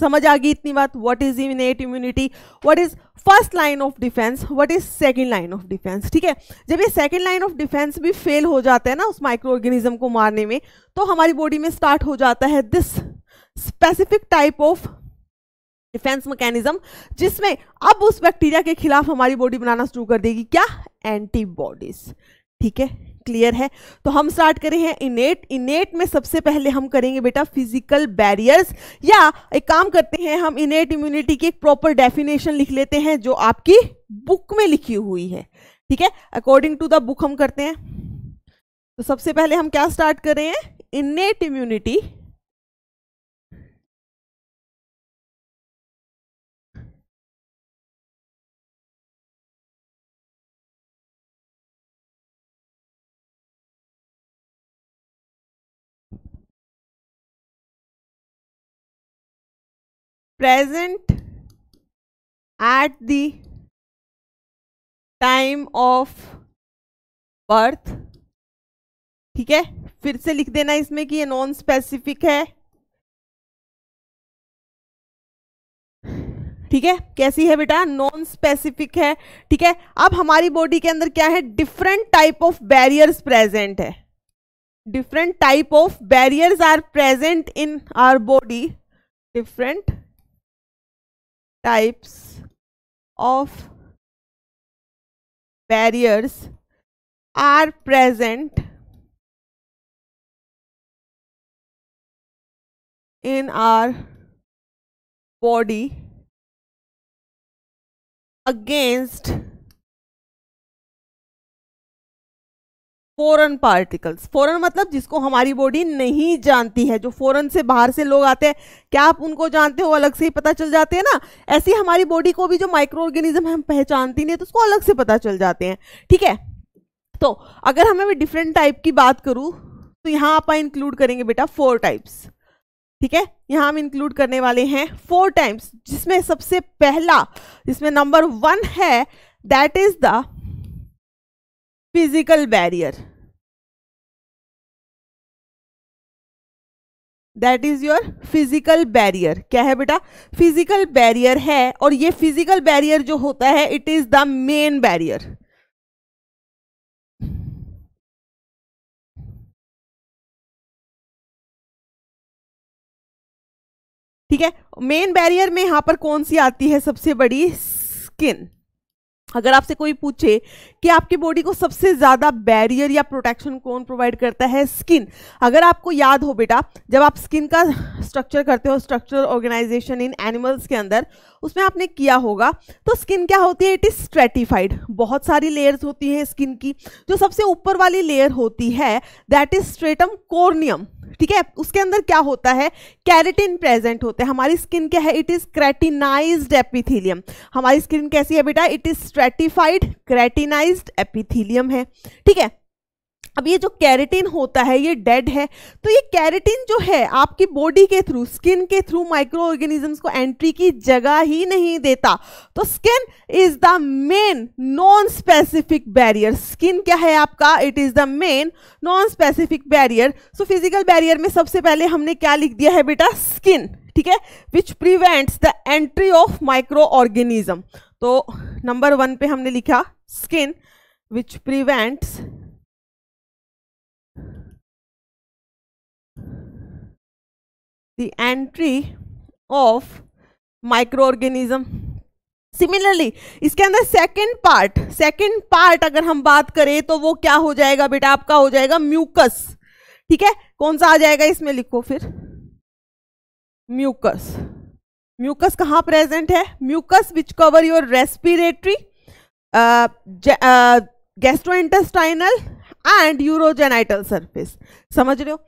समझ आ गई इतनी बात what is innate immunity what is first line of defence what is second line of defence ठीक है जब ये सेकंड लाइन ऑफ डिफेंस भी फेल हो जाता है ना उस माइक्रो ऑर्गेनिज्म को मारने में तो हमारी बॉडी में स्टार्ट हो जाता है this specific type of defence mechanism जिसमें अब उस बैक्टीरिया के खिलाफ हमारी बॉडी बनाना शुरू कर देगी क्या एंटीबॉडीज ठीक है क्लियर है तो हम स्टार्ट करें हैं इनेट इनेट में सबसे पहले हम करेंगे बेटा फिजिकल बैरियर्स या एक काम करते हैं हम इनेट इम्यूनिटी की एक प्रॉपर डेफिनेशन लिख लेते हैं जो आपकी बुक में लिखी हुई है ठीक है अकॉर्डिंग टू द बुक हम करते हैं तो सबसे पहले हम क्या स्टार्ट कर रहे हैं innate immunity present at the time of birth ठीक है फिर से लिख देना इसमें कि ये नॉन स्पेसिफिक है ठीक है कैसी है बेटा नॉन स्पेसिफिक है ठीक है अब हमारी बॉडी के अंदर क्या है different type of barriers present है different type of barriers are present in our body different types of barriers are present in our body against foreign particles foreign मतलब जिसको हमारी बॉडी नहीं जानती है जो फॉरन से बाहर से लोग आते हैं क्या आप उनको जानते हो अलग से ही पता चल जाते हैं ना ऐसे हमारी बॉडी को भी जो माइक्रो ऑर्गेनिज्म हम पहचानती नहीं है तो उसको अलग से पता चल जाते हैं ठीक है तो अगर हमें मैं डिफरेंट टाइप की बात करूँ तो यहाँ आप इंक्लूड करेंगे बेटा फोर टाइप्स ठीक है यहाँ हम इंक्लूड करने वाले हैं फोर टाइम्स जिसमें सबसे पहला जिसमें नंबर वन है that is the physical barrier that is your physical barrier क्या है बेटा फिजिकल बैरियर है और ये फिजिकल बैरियर जो होता है it is the main barrier ठीक है मेन बैरियर में यहां पर कौन सी आती है सबसे बड़ी स्किन अगर आपसे कोई पूछे कि आपकी बॉडी को सबसे ज़्यादा बैरियर या प्रोटेक्शन कौन प्रोवाइड करता है स्किन अगर आपको याद हो बेटा जब आप स्किन का स्ट्रक्चर करते हो स्ट्रक्चरल ऑर्गेनाइजेशन इन एनिमल्स के अंदर उसमें आपने किया होगा तो स्किन क्या होती है इट इज़ स्ट्रेटिफाइड बहुत सारी लेयर्स होती है स्किन की जो सबसे ऊपर वाली लेयर होती है दैट इज स्ट्रेटम कोर्नियम ठीक है उसके अंदर क्या होता है कैरेटिन प्रेजेंट होते हैं हमारी स्किन क्या है इट इज क्रेटिनाइज एपिथीलियम हमारी स्किन कैसी है बेटा it is stratified keratinise epithelium है ठीक है अब ये जो कैरेटिन होता है ये डेड है तो ये कैरेटिन जो है आपकी बॉडी के थ्रू स्किन के थ्रू माइक्रो ऑर्गेनिजम्स को एंट्री की जगह ही नहीं देता तो skin is the main non specific barrier skin क्या है आपका it is the main non specific barrier so physical barrier में सबसे पहले हमने क्या लिख दिया है बेटा स्किन ठीक है which prevents the entry of microorganism तो नंबर वन पे हमने लिखा skin which prevents the entry of microorganism similarly इसके अंदर सेकेंड पार्ट सेकेंड पार्ट अगर हम बात करें तो वो क्या हो जाएगा बेटा आपका हो जाएगा म्यूकस ठीक है कौन सा आ जाएगा इसमें लिखो फिर म्यूकस म्यूकस कहाँ प्रेजेंट है mucus which cover your respiratory intestinal and urogenital surface समझ रहे हो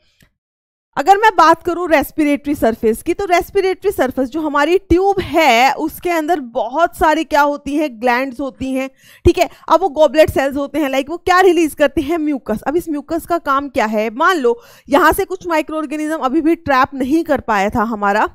अगर मैं बात करूँ रेस्पिरेटरी सरफेस की तो रेस्पिरेटरी सरफेस जो हमारी ट्यूब है उसके अंदर बहुत सारी क्या होती हैं ग्लैंड्स होती हैं ठीक है अब वो गोबलेट सेल्स होते हैं लाइक वो क्या रिलीज करते हैं म्यूकस अब इस म्यूकस का काम क्या है मान लो यहाँ से कुछ माइक्रो ऑर्गेनिज्म अभी भी ट्रैप नहीं कर पाया था हमारा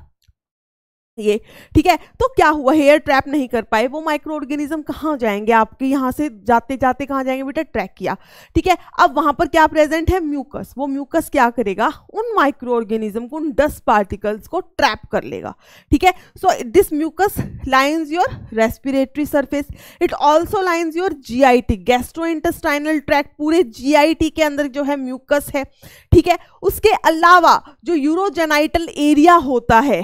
ये ठीक है तो क्या हुआ हेयर ट्रैप नहीं कर पाए वो माइक्रो ऑर्गेनिज्म कहाँ जाएंगे आपके यहाँ से जाते जाते कहाँ जाएंगे बेटा ट्रैक किया ठीक है अब वहाँ पर क्या प्रेजेंट है म्यूकस वो म्यूकस क्या करेगा उन माइक्रो ऑर्गेनिज्म को उन डस्ट पार्टिकल्स को ट्रैप कर लेगा ठीक है so this mucus lines your respiratory surface it also lines your G I T gastrointestinal tract पूरे जी आई टी के अंदर जो है म्यूकस है ठीक है उसके अलावा जो यूरोजेनाइटल एरिया होता है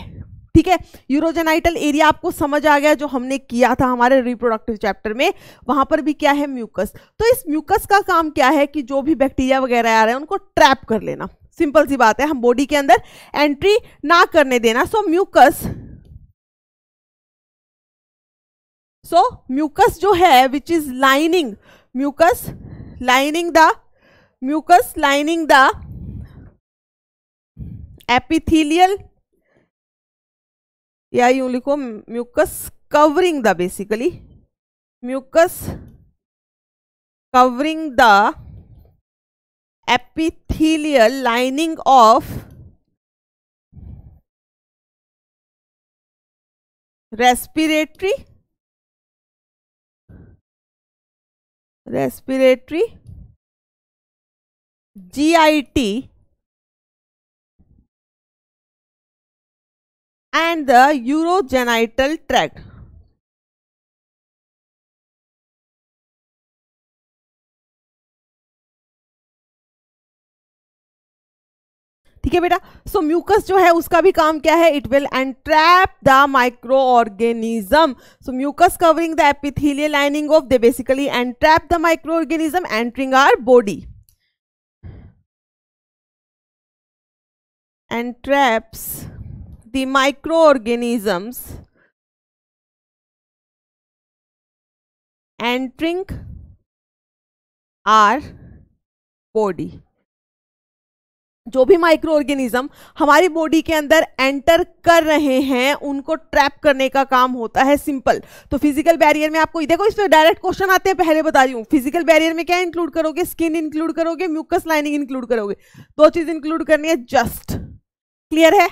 ठीक है यूरोजेनाइटल एरिया आपको समझ आ गया जो हमने किया था हमारे रिप्रोडक्टिव चैप्टर में वहां पर भी क्या है म्यूकस तो इस म्यूकस का काम क्या है कि जो भी बैक्टीरिया वगैरह आ रहे हैं उनको ट्रैप कर लेना सिंपल सी बात है हम बॉडी के अंदर एंट्री ना करने देना सो म्यूकस सो म्यूकस जो है which is lining mucus lining the mucus lining the epithelial या यूं लिखो mucus covering the basically mucus covering the epithelial lining of respiratory respiratory G I T and the urogenital tract. ठीक है बेटा सो mucus जो है उसका भी काम क्या है it will entrap the microorganism so mucus covering the epithelial lining of they basically entrap the microorganism entering our body entraps the microorganisms entering our body जो भी माइक्रो ऑर्गेनिज्म हमारी बॉडी के अंदर enter कर रहे हैं उनको trap करने का काम होता है सिंपल तो फिजिकल बैरियर में आपको देखो इसमें डायरेक्ट क्वेश्चन आते हैं पहले बता रही हूँ फिजिकल बैरियर में क्या इंक्लूड करोगे स्किन इंक्लूड करोगे म्यूकस लाइनिंग इंक्लूड करोगे दो चीज इंक्लूड करनी है जस्ट क्लियर है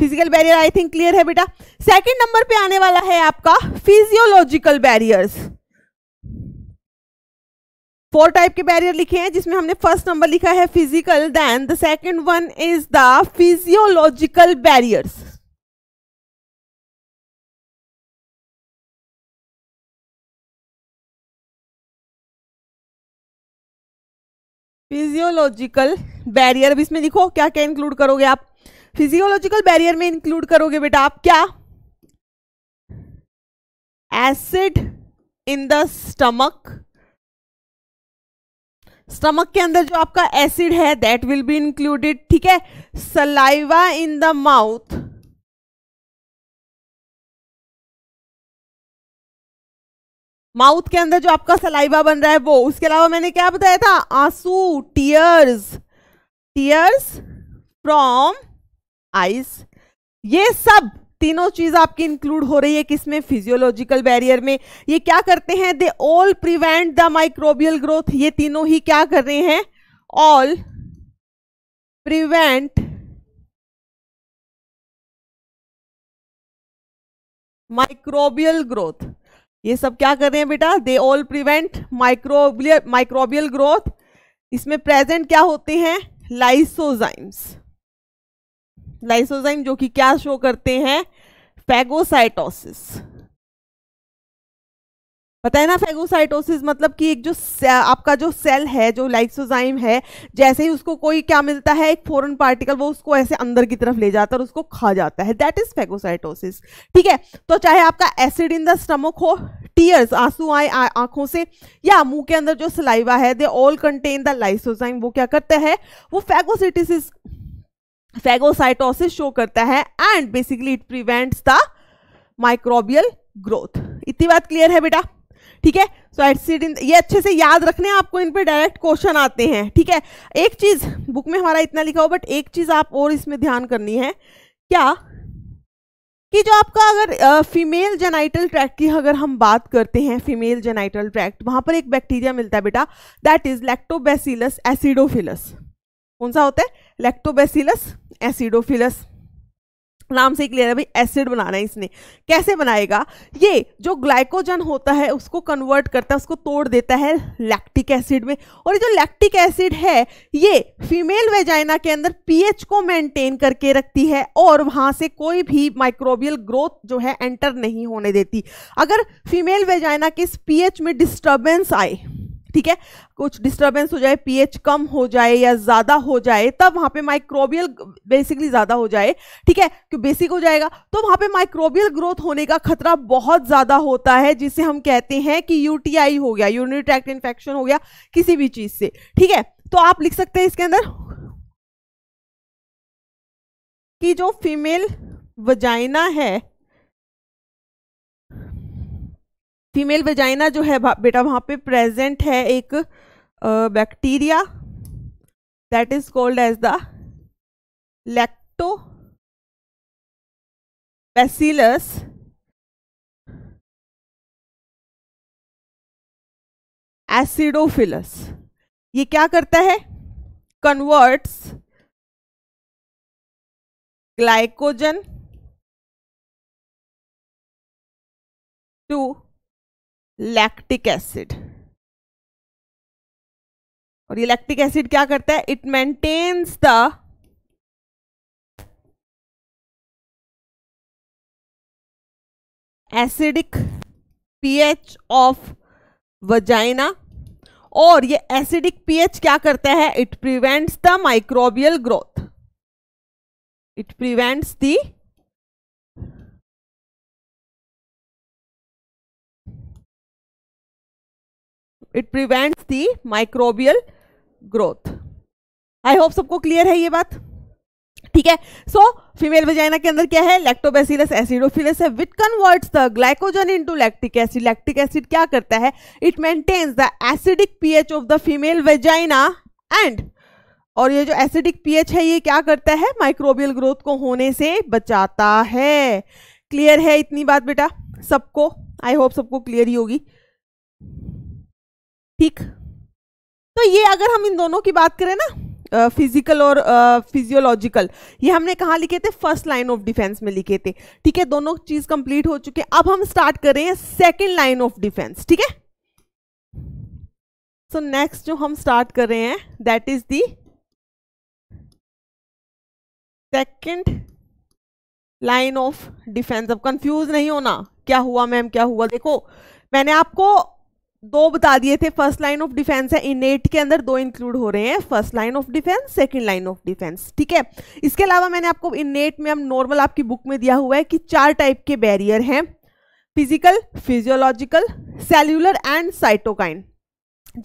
physical barrier I think clear है बेटा सेकंड नंबर पे आने वाला है आपका फिजियोलॉजिकल बैरियर्स फोर टाइप के बैरियर लिखे हैं जिसमें हमने फर्स्ट नंबर लिखा है physical then the second one is the physiological barriers physiological barrier अब इसमें लिखो क्या क्या इंक्लूड करोगे आप फिजियोलॉजिकल बैरियर में इंक्लूड करोगे बेटा आप क्या acid in the stomach stomach के अंदर जो आपका एसिड है दैट विल बी इंक्लूडेड ठीक है saliva in the mouth mouth के अंदर जो आपका सलाइवा बन रहा है वो उसके अलावा मैंने क्या बताया था आंसू टीयर्स टीयर्स फ्रॉम आइस ये सब तीनों चीज आपकी इंक्लूड हो रही है किसमें फिजियोलॉजिकल बैरियर में ये क्या करते हैं they all prevent the microbial growth ये तीनों ही क्या कर रहे हैं ऑल प्रिवेंट माइक्रोबियल ग्रोथ ये सब क्या कर रहे हैं बेटा they all prevent microbial microbial growth इसमें प्रेजेंट क्या होते हैं लाइसोजाइम्स लाइसोजाइम जो कि क्या शो करते हैं फैगोसाइटोसिस पता है ना फेगोसाइटोसिस मतलब कि एक जो आपका जो सेल है जो लाइसोजाइम है जैसे ही उसको कोई क्या मिलता है एक फॉरन पार्टिकल वो उसको ऐसे अंदर की तरफ ले जाता है और उसको खा जाता है दैट इज फेगोसाइटोसिस ठीक है तो चाहे आपका एसिड इन द स्टमक हो टीयर्स आंसू आए आंखों से या मुंह के अंदर जो सलाइवा है they all contain the lysozyme वो क्या करता है वो फेगोसिटिस फैगोसाइटोसिस शो करता है and basically it prevents the microbial growth इतनी बात क्लियर है बेटा ठीक है सो एसिड इन ये अच्छे से याद रखने आपको इन पे डायरेक्ट क्वेश्चन आते हैं ठीक है एक चीज़ बुक में हमारा इतना लिखा हो बट एक चीज़ आप और इसमें ध्यान करनी है क्या कि जो आपका अगर फीमेल जेनाइटल ट्रैक्ट की अगर हम बात करते हैं फीमेल जेनाइटल ट्रैक्ट वहां पर एक बैक्टीरिया मिलता है बेटा दैट इज लैक्टोबैसिलस एसिडोफिलस कौन सा होता है लैक्टोबैसिलस एसिडोफिलस नाम से क्लियर है भाई एसिड बनाना है इसने कैसे बनाएगा ये जो ग्लाइकोजन होता है उसको कन्वर्ट करता है उसको तोड़ देता है लैक्टिक एसिड में और ये जो लैक्टिक एसिड है ये फीमेल वेजाइना के अंदर पीएच को मेंटेन करके रखती है और वहाँ से कोई भी माइक्रोबियल ग्रोथ जो है एंटर नहीं होने देती अगर फीमेल वेजाइना के इस पीएच में डिस्टर्बेंस आए ठीक है कुछ डिस्टर्बेंस हो जाए पीएच कम हो जाए या ज़्यादा हो जाए तब वहां पे माइक्रोबियल बेसिकली ज़्यादा हो जाए ठीक है क्यों बेसिक हो जाएगा तो वहां पे माइक्रोबियल ग्रोथ होने का खतरा बहुत ज़्यादा होता है जिसे हम कहते हैं कि यूटीआई हो गया यूनिट्रैक्ट ट्रैक्ट इन्फेक्शन हो गया किसी भी चीज़ से ठीक है तो आप लिख सकते हैं इसके अंदर कि जो फीमेल वजाइना है फीमेल वजाइना जो है बेटा वहाँ पे प्रेजेंट है एक bacteria that is called as the lactobacillus acidophilus ये क्या करता है converts glycogen to lactic acid और ये लैक्टिक एसिड क्या करता है it maintains the acidic pH of vagina और ये एसिडिक पीएच क्या करता है it prevents the microbial growth it prevents the it prevents the microbial growth I hope सबको क्लियर है ये बात ठीक है सो फीमेल वजाइना के अंदर क्या है लैक्टोबेसिलस एसिडोफिलस है it converts the glycogen into lactic acid lactic acid क्या करता है it maintains the acidic pH of the female vagina and और ये जो एसिडिक पीएच है ये क्या करता है माइक्रोबियल ग्रोथ को होने से बचाता है क्लियर है इतनी बात बेटा सबको आई होप सबको क्लियर ही होगी ठीक तो ये अगर हम इन दोनों की बात करें ना फिजिकल और फिजियोलॉजिकल ये हमने कहाँ लिखे थे फर्स्ट लाइन ऑफ डिफेंस में लिखे थे ठीक है दोनों चीज कंप्लीट हो चुके अब हम स्टार्ट कर रहे हैं सेकेंड लाइन ऑफ डिफेंस ठीक है सो नेक्स्ट जो हम स्टार्ट कर रहे हैं that is the second line of defence अब कंफ्यूज नहीं होना क्या हुआ मैम क्या हुआ देखो मैंने आपको दो बता दिए थे फर्स्ट लाइन ऑफ डिफेंस है इनेट के अंदर दो इंक्लूड हो रहे हैं first line of defence second line of defence ठीक है इसके अलावा मैंने आपको इनेट में हम नॉर्मल आपकी बुक में दिया हुआ है कि चार टाइप के बैरियर हैं physical physiological cellular and cytokine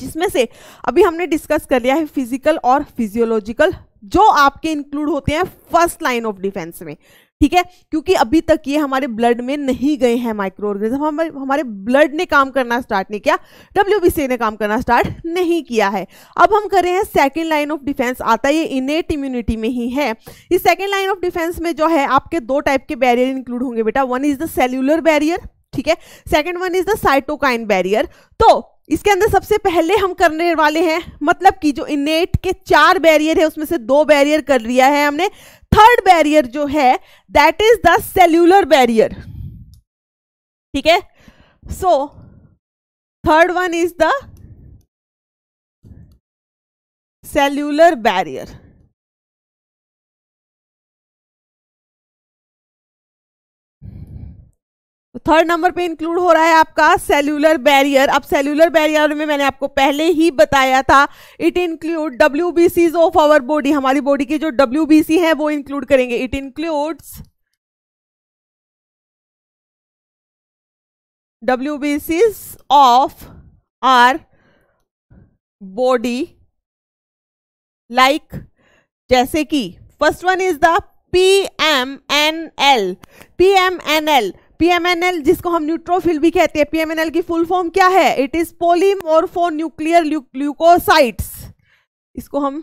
जिसमें से अभी हमने डिस्कस कर लिया है फिजिकल और फिजियोलॉजिकल जो आपके इंक्लूड होते हैं फर्स्ट लाइन ऑफ डिफेंस में ठीक है क्योंकि अभी तक ये हमारे ब्लड में नहीं गए हैं माइक्रो ऑर्गेनिज्म हमारे हमारे ब्लड ने काम करना स्टार्ट नहीं किया डब्ल्यू ने काम करना स्टार्ट नहीं किया है अब हम कर रहे हैं सेकेंड लाइन ऑफ डिफेंस आता ये इनेट इम्यूनिटी में ही है इस सेकेंड लाइन ऑफ डिफेंस में जो है आपके दो टाइप के बैरियर इंक्लूड होंगे बेटा one is the cellular barrier ठीक है second one is the cytokine barrier तो इसके अंदर सबसे पहले हम करने वाले हैं मतलब कि जो इनेट के चार बैरियर है उसमें से दो बैरियर कर लिया है हमने थर्ड बैरियर जो है that is the cellular barrier ठीक है so third one is the cellular barrier third number पे इंक्लूड हो रहा है आपका सेलुलर बैरियर अब सेलुलर बैरियर में मैंने आपको पहले ही बताया था it include W B Cs of our body हमारी बॉडी की जो डब्ल्यू बी सी है वो इंक्लूड करेंगे it includes W B Cs of our body like जैसे कि first one is the P M N L P M N L PMNL जिसको हम न्यूट्रोफिल भी कहते हैं पीएमएनएल की फुल फॉर्म क्या है it is polymorphonuclear leukocytes इसको हम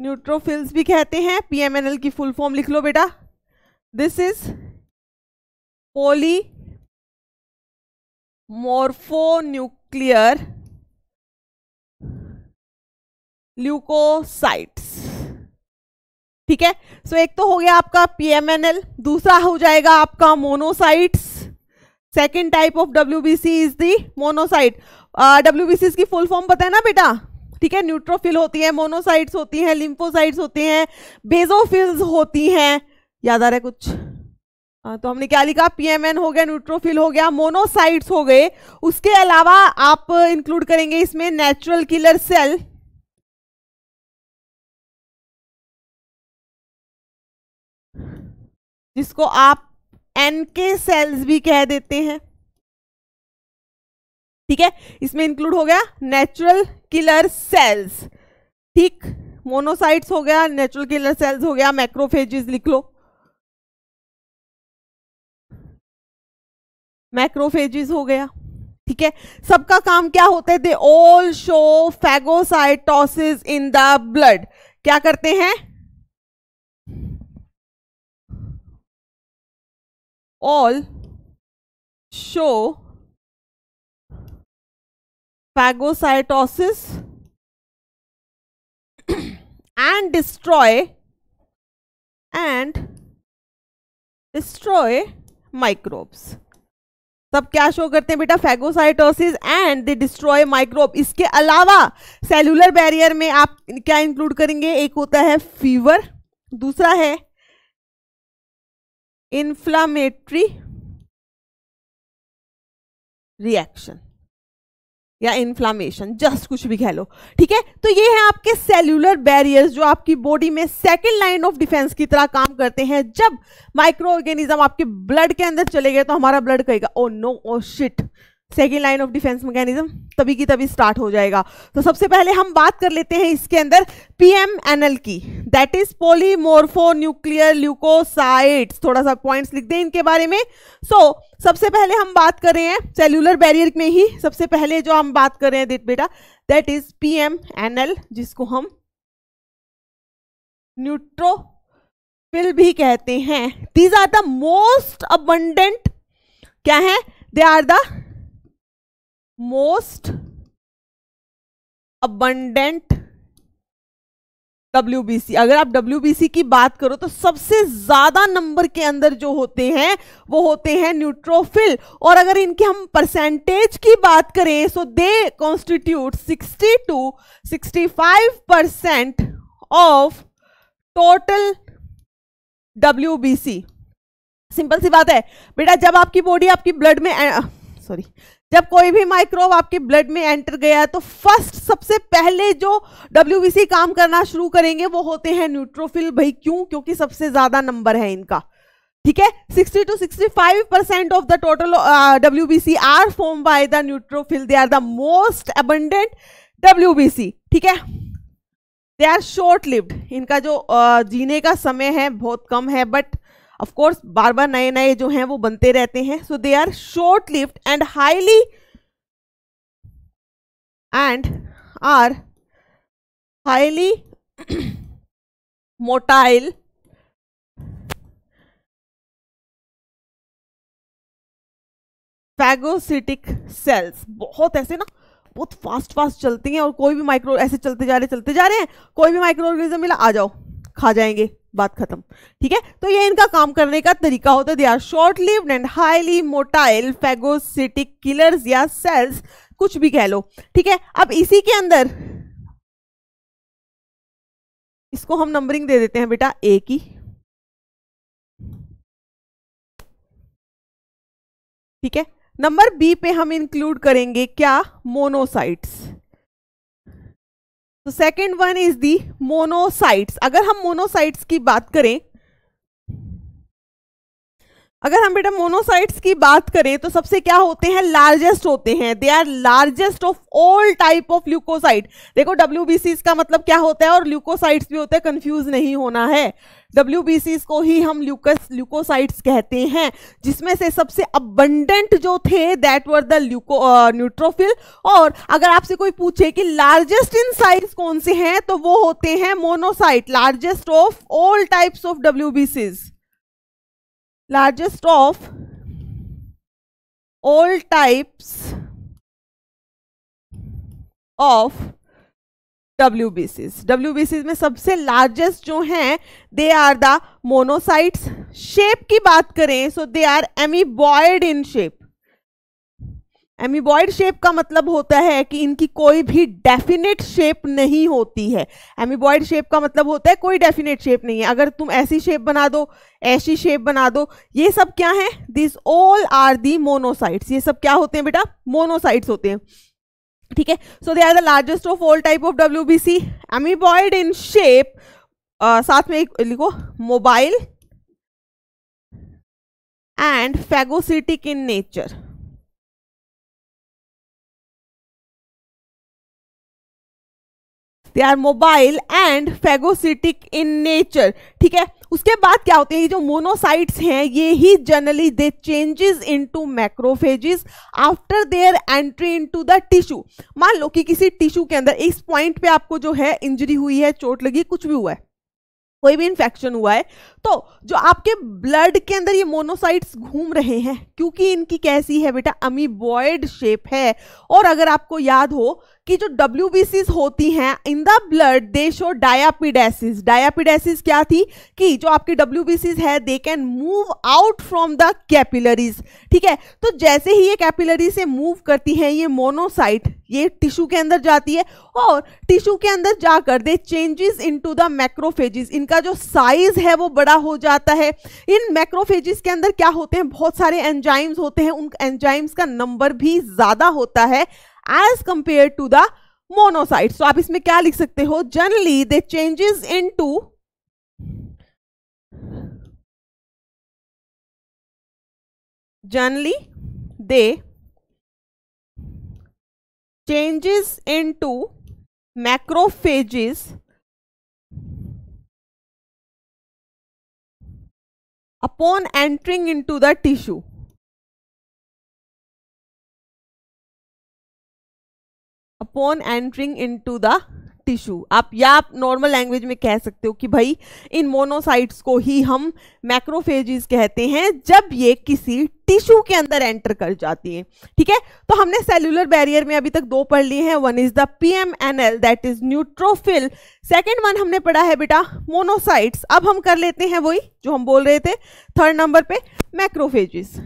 न्यूट्रोफिल्स भी कहते हैं पीएमएनएल की फुल फॉर्म लिख लो बेटा this is polynuclear leukocytes ठीक है सो एक तो हो गया आपका पीएमएनएल दूसरा हो जाएगा आपका monocytes second type of W B C is the monocyte W B C की फुल फॉर्म पता है ना बेटा ठीक है न्यूट्रोफिल होती है मोनोसाइट्स होती हैं लिम्फोसाइट्स होती हैं बेजोफिल्स होती हैं याद आ रहा है कुछ आ, हाँ, तो हमने क्या लिखा पीएमएन हो गया न्यूट्रोफिल हो गया मोनोसाइट्स हो गए उसके अलावा आप इंक्लूड करेंगे इसमें नेचुरल किलर सेल जिसको आप एनके सेल्स भी कह देते हैं ठीक है इसमें इंक्लूड हो गया नेचुरल किलर सेल्स ठीक मोनोसाइट्स हो गया नेचुरल किलर सेल्स हो गया मैक्रोफेजेस लिख लो मैक्रोफेजेस हो गया ठीक है सबका काम क्या होता है they all show phagocytosis in the blood क्या करते हैं all show phagocytosis and destroy and destroy microbes सब क्या शो करते हैं बेटा phagocytosis and they destroy microbe इसके अलावा सेलुलर बैरियर में आप क्या इंक्लूड करेंगे एक होता है फीवर दूसरा है इन्फ्लामेटरी रिएक्शन या इन्फ्लामेशन जस्ट कुछ भी कह लो ठीक है तो ये है आपके सेल्यूलर बैरियर्स जो आपकी बॉडी में सेकेंड लाइन ऑफ डिफेंस की तरह काम करते हैं जब माइक्रो ऑर्गेनिज्म आपके ब्लड के अंदर चले गए तो हमारा ब्लड कहेगा oh no oh shit second line of defence mechanism तभी की तभी स्टार्ट हो जाएगा तो सबसे पहले हम बात कर लेते हैं इसके अंदर पीएम एनएल की that is polymorphonuclear leukocyte थोड़ा सा पॉइंट्स लिख दें इनके बारे में सो so, सबसे पहले हम बात कर रहे हैं सेल्यूलर बैरियर में ही सबसे पहले जो हम बात कर रहे हैं बेटा दैट इज पी एम जिसको हम न्यूट्रोफिल भी कहते हैं these are the most abundant क्या है they are the most abundant सी अगर आप सी की बात करो तो सबसे ज्यादा नंबर के अंदर जो होते हैं वो होते हैं न्यूट्रोफिल और अगर इनके हम परसेंटेज की बात करें so they constitute 60 to 65 percent of total सी सिंपल सी बात है बेटा जब आपकी बॉडी आपकी ब्लड में सॉरी जब कोई भी माइक्रोब आपके ब्लड में एंटर गया तो फर्स्ट सबसे पहले जो डब्ल्यू काम करना शुरू करेंगे वो होते हैं न्यूट्रोफिल भाई क्यों क्योंकि सबसे ज्यादा नंबर है इनका ठीक है 60 to 65 percent of the total W B C are form by the neutrophil they are the most abundant W B C ठीक है दे आर शॉर्ट लिव्ड इनका जो uh, जीने का समय है बहुत कम है बट ऑफ कोर्स बार बार नए नए जो हैं वो बनते रहते हैं so they are short lift and highly and are highly motile phagocytic cells बहुत ऐसे ना बहुत फास्ट फास्ट चलती हैं और कोई भी माइक्रो ऐसे चलते जा रहे चलते जा रहे हैं कोई भी माइक्रो ऑर्गेनिज्म मिला आ जाओ खा जाएंगे बात खत्म ठीक है तो ये इनका काम करने का तरीका होता है they are short lived and highly motile phagocytic killers या सेल्स कुछ भी कह लो ठीक है अब इसी के अंदर इसको हम नंबरिंग दे देते हैं बेटा ए की ठीक है नंबर बी पे हम इंक्लूड करेंगे क्या मोनोसाइट्स तो second one is the monocytes अगर हम मोनोसाइट्स की बात करें अगर हम बेटा मोनोसाइट्स की बात करें तो सबसे क्या होते हैं लार्जेस्ट होते हैं they are largest of all type of leukocyte देखो डब्ल्यू का मतलब क्या होता है और ल्यूकोसाइट्स भी होते हैं कंफ्यूज नहीं होना है डब्ल्यू को ही हम ल्यूकस ल्यूकोसाइट्स कहते हैं जिसमें से सबसे अबंडेंट जो थे that were the leuko neutrophil और अगर आपसे कोई पूछे कि लार्जेस्ट इन साइज कौन से हैं तो वो होते हैं monocyte largest of all types of W largest of all types of W डब्ल्यूबीसीज में सबसे लार्जेस्ट जो हैं they are the monocytes shape की बात करें so they are amoeboid in shape amoeboid shape का मतलब होता है कि इनकी कोई भी डेफिनेट शेप नहीं होती है एमिबॉयड शेप का मतलब होता है कोई डेफिनेट शेप नहीं है अगर तुम ऐसी शेप बना दो ऐसी शेप बना दो ये सब क्या है this all are the monocytes ये सब क्या होते हैं बेटा मोनोसाइट्स होते हैं ठीक है so they are the largest of all type of W B C amoeboid in shape साथ में एक लिखो mobile and phagocytic in nature they are mobile and phagocytic in nature ठीक है उसके बाद क्या होते हैं जो मोनोसाइट्स हैं ये ही generally they changes into macrophages after their entry into the tissue मान लो कि किसी टिश्यू के अंदर इस पॉइंट पे आपको जो है इंजरी हुई है चोट लगी कुछ भी हुआ है कोई भी इन्फेक्शन हुआ है तो जो आपके ब्लड के अंदर ये मोनोसाइट्स घूम रहे हैं क्योंकि इनकी कैसी है बेटा अमीबॉयड शेप है और अगर आपको याद हो कि जो डब्ल्यू होती हैं in the blood they show diapedesis diapedesis क्या थी कि जो आपकी डब्ल्यू है they can move out from the capillaries ठीक है तो जैसे ही ये कैपिलरी से मूव करती हैं ये मोनोसाइट ये टिश्यू के अंदर जाती है और टिश्यू के अंदर जाकर they changes into the macrophages इनका जो साइज है वो बड़ा हो जाता है इन मैक्रोफेजिस के अंदर क्या होते हैं बहुत सारे एंजाइम्स होते हैं उन एंजाइम्स का नंबर भी ज़्यादा होता है as compared to the monocytes. So, आप इसमें क्या लिख Generally, they changes into generally they changes into macrophages upon entering into the tissue. Upon entering into the tissue आप या आप नॉर्मल लैंग्वेज में कह सकते हो कि भाई इन मोनोसाइट्स को ही हम मैक्रोफेजिस कहते हैं जब ये किसी टिश्यू के अंदर एंटर कर जाती है ठीक है तो हमने सेलुलर बैरियर में अभी तक दो पढ़ लिए हैं one is the L that is neutrophil second one हमने पढ़ा है बेटा मोनोसाइट्स अब हम कर लेते हैं वही जो हम बोल रहे थे थर्ड नंबर पे मैक्रोफेजिस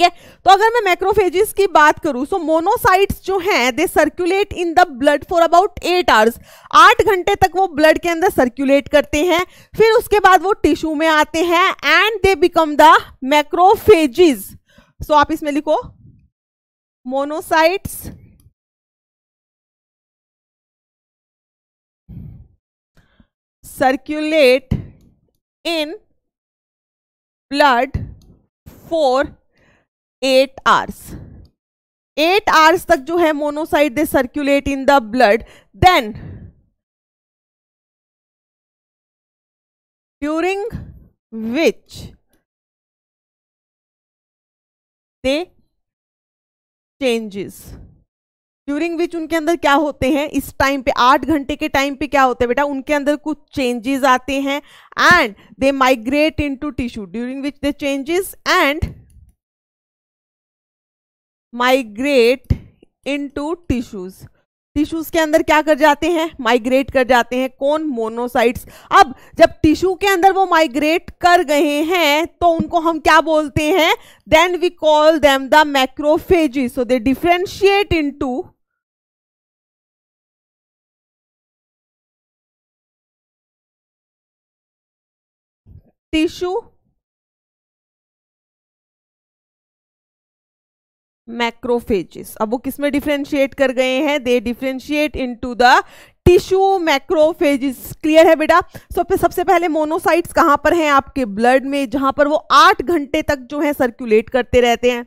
ठीक है तो अगर मैं मैक्रोफेजिस की बात करूं सो मोनोसाइट्स जो हैं they circulate in the blood for about eight hours आठ घंटे तक वो ब्लड के अंदर सर्कुलेट करते हैं फिर उसके बाद वो टिश्यू में आते हैं and they become the macrophages so आप इसमें लिखो monocytes circulate in blood for eight hours eight hours तक जो है monocyte they circulate in the blood then during which they changes during which उनके अंदर क्या होते हैं इस टाइम पे आठ घंटे के टाइम पे क्या होते हैं बेटा उनके अंदर कुछ चेंजेस आते हैं and they migrate into tissue during which they changes and migrate into tissues tissues के अंदर क्या कर जाते हैं माइग्रेट कर जाते हैं कौन मोनोसाइट्स अब जब टिश्यू के अंदर वो माइग्रेट कर गए हैं तो उनको हम क्या बोलते हैं then we call them the macrophage so they differentiate into tissue macrophages अब वो किस में डिफ्रेंशिएट कर गए हैं they differentiate into the tissue macrophages clear है बेटा सो so, सबसे पहले मोनोसाइट्स कहाँ पर हैं आपके ब्लड में जहाँ पर वो आठ घंटे तक जो है सर्क्यूलेट करते रहते हैं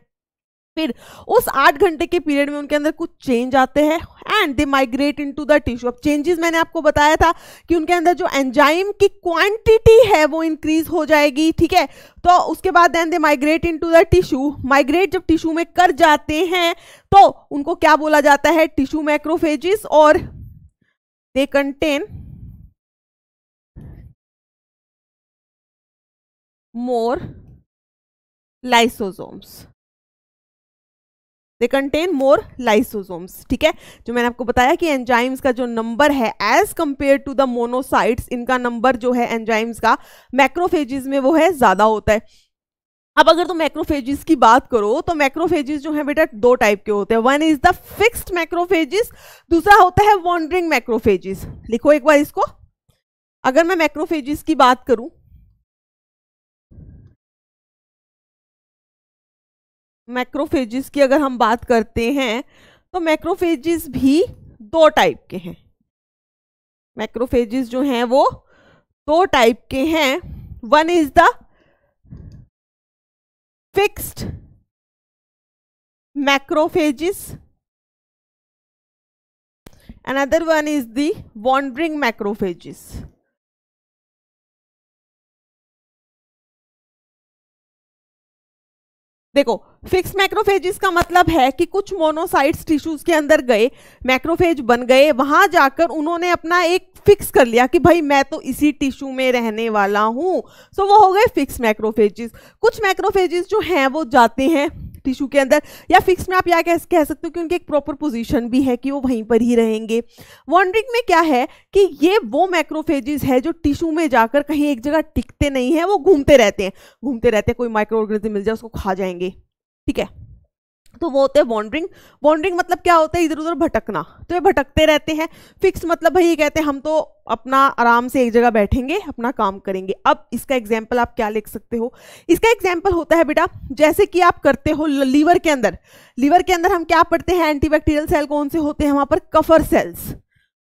फिर उस आठ घंटे के पीरियड में उनके अंदर कुछ चेंज आते हैं and they migrate into the tissue अब चेंजेस मैंने आपको बताया था कि उनके अंदर जो एंजाइम की क्वांटिटी है वो इंक्रीज हो जाएगी ठीक है तो उसके बाद then they migrate into the tissue migrate जब टिश्यू में कर जाते हैं तो उनको क्या बोला जाता है टिश्यू मैक्रोफेजिस और they contain more lysosomes they contain more lysosomes ठीक है जो मैंने आपको बताया कि एंजाइम्स का जो नंबर है as compare to the monocytes इनका नंबर जो है एंजाइम्स का मैक्रोफेजिस में वो है ज़्यादा होता है अब अगर तुम तो मैक्रोफेजिस की बात करो तो मैक्रोफेजिस जो है बेटा दो टाइप के होते हैं one is the fixed macrophages दूसरा होता है वॉन्ड्रिंग मैक्रोफेजिस लिखो एक बार इसको अगर मैं मैक्रोफेजिस की बात करूं मैक्रोफेजिस की अगर हम बात करते हैं तो मैक्रोफेजिस भी दो टाइप के हैं मैक्रोफेजिस जो हैं वो दो टाइप के हैं one is the fixed macrophages another one is the wandering macrophages देखो फिक्स मैक्रोफेजिस का मतलब है कि कुछ मोनोसाइट्स टिश्यूज के अंदर गए मैक्रोफेज बन गए वहां जाकर उन्होंने अपना एक फिक्स कर लिया कि भाई मैं तो इसी टिश्यू में रहने वाला हूँ सो so, वो हो गए फिक्स मैक्रोफेजिस कुछ मैक्रोफेजिस जो हैं वो जाते हैं टिश्यू के अंदर या फिक्स में आप या कह कह सकते हो कि उनकी एक प्रॉपर पोजीशन भी है कि वो वहीं पर ही रहेंगे वॉन्ड्रिंग में क्या है कि ये वो मैक्रोफेजिस है जो टिश्यू में जाकर कहीं एक जगह टिकते नहीं है वो घूमते रहते हैं घूमते रहते हैं कोई माइक्रो ऑर्गेनिज्म मिल जाए उसको खा जाएंगे ठीक है तो वो होते हैं वॉन्ड्रिंग वॉन्ड्रिंग मतलब क्या होता है इधर उधर भटकना तो ये भटकते रहते हैं फिक्स मतलब भाई ये कहते हैं हम तो अपना आराम से एक जगह बैठेंगे अपना काम करेंगे अब इसका एग्जाम्पल आप क्या लिख सकते हो इसका एग्जाम्पल होता है बेटा जैसे कि आप करते हो लीवर के अंदर लीवर के अंदर हम क्या पढ़ते हैं एंटीबैक्टीरियल सेल कौन से होते हैं वहां पर कफर सेल्स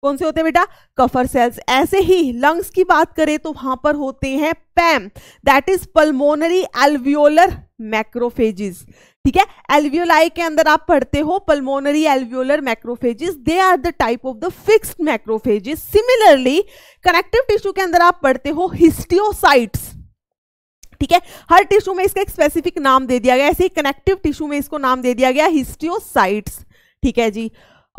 कौन से होते हैं बेटा कफर सेल्स ऐसे ही लंग्स की बात करें तो वहां पर होते हैं PAM that is pulmonary alveolar macrophages ठीक है एल्वियोलाई के अंदर आप पढ़ते हो pulmonary alveolar macrophages they are the type of the fixed macrophages similarly connective tissue के अंदर आप पढ़ते हो हिस्टियोसाइट्स ठीक है हर टिश्यू में इसका एक स्पेसिफिक नाम दे दिया गया ऐसे ही कनेक्टिव टिश्यू में इसको नाम दे दिया गया हिस्टियोसाइट्स ठीक है जी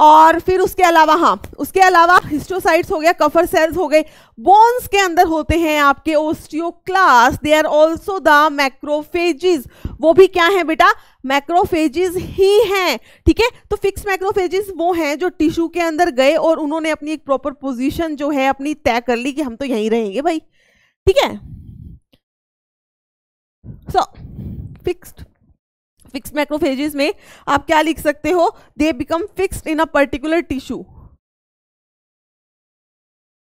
और फिर उसके अलावा हाँ उसके अलावा हिस्टोसाइट्स हो गया कफर सेल्स हो गए बोन्स के अंदर होते हैं आपके osteoclast they are also the macrophages वो भी क्या है बेटा मैक्रोफेजिज ही हैं ठीक है तो फिक्स मैक्रोफेजिज वो हैं जो टिश्यू के अंदर गए और उन्होंने अपनी एक प्रॉपर पोजिशन जो है अपनी तय कर ली कि हम तो यहीं रहेंगे भाई ठीक है सो फिक्स्ड फिक्स मैक्रोफेजेस में आप क्या लिख सकते हो they become fix in a particular tissue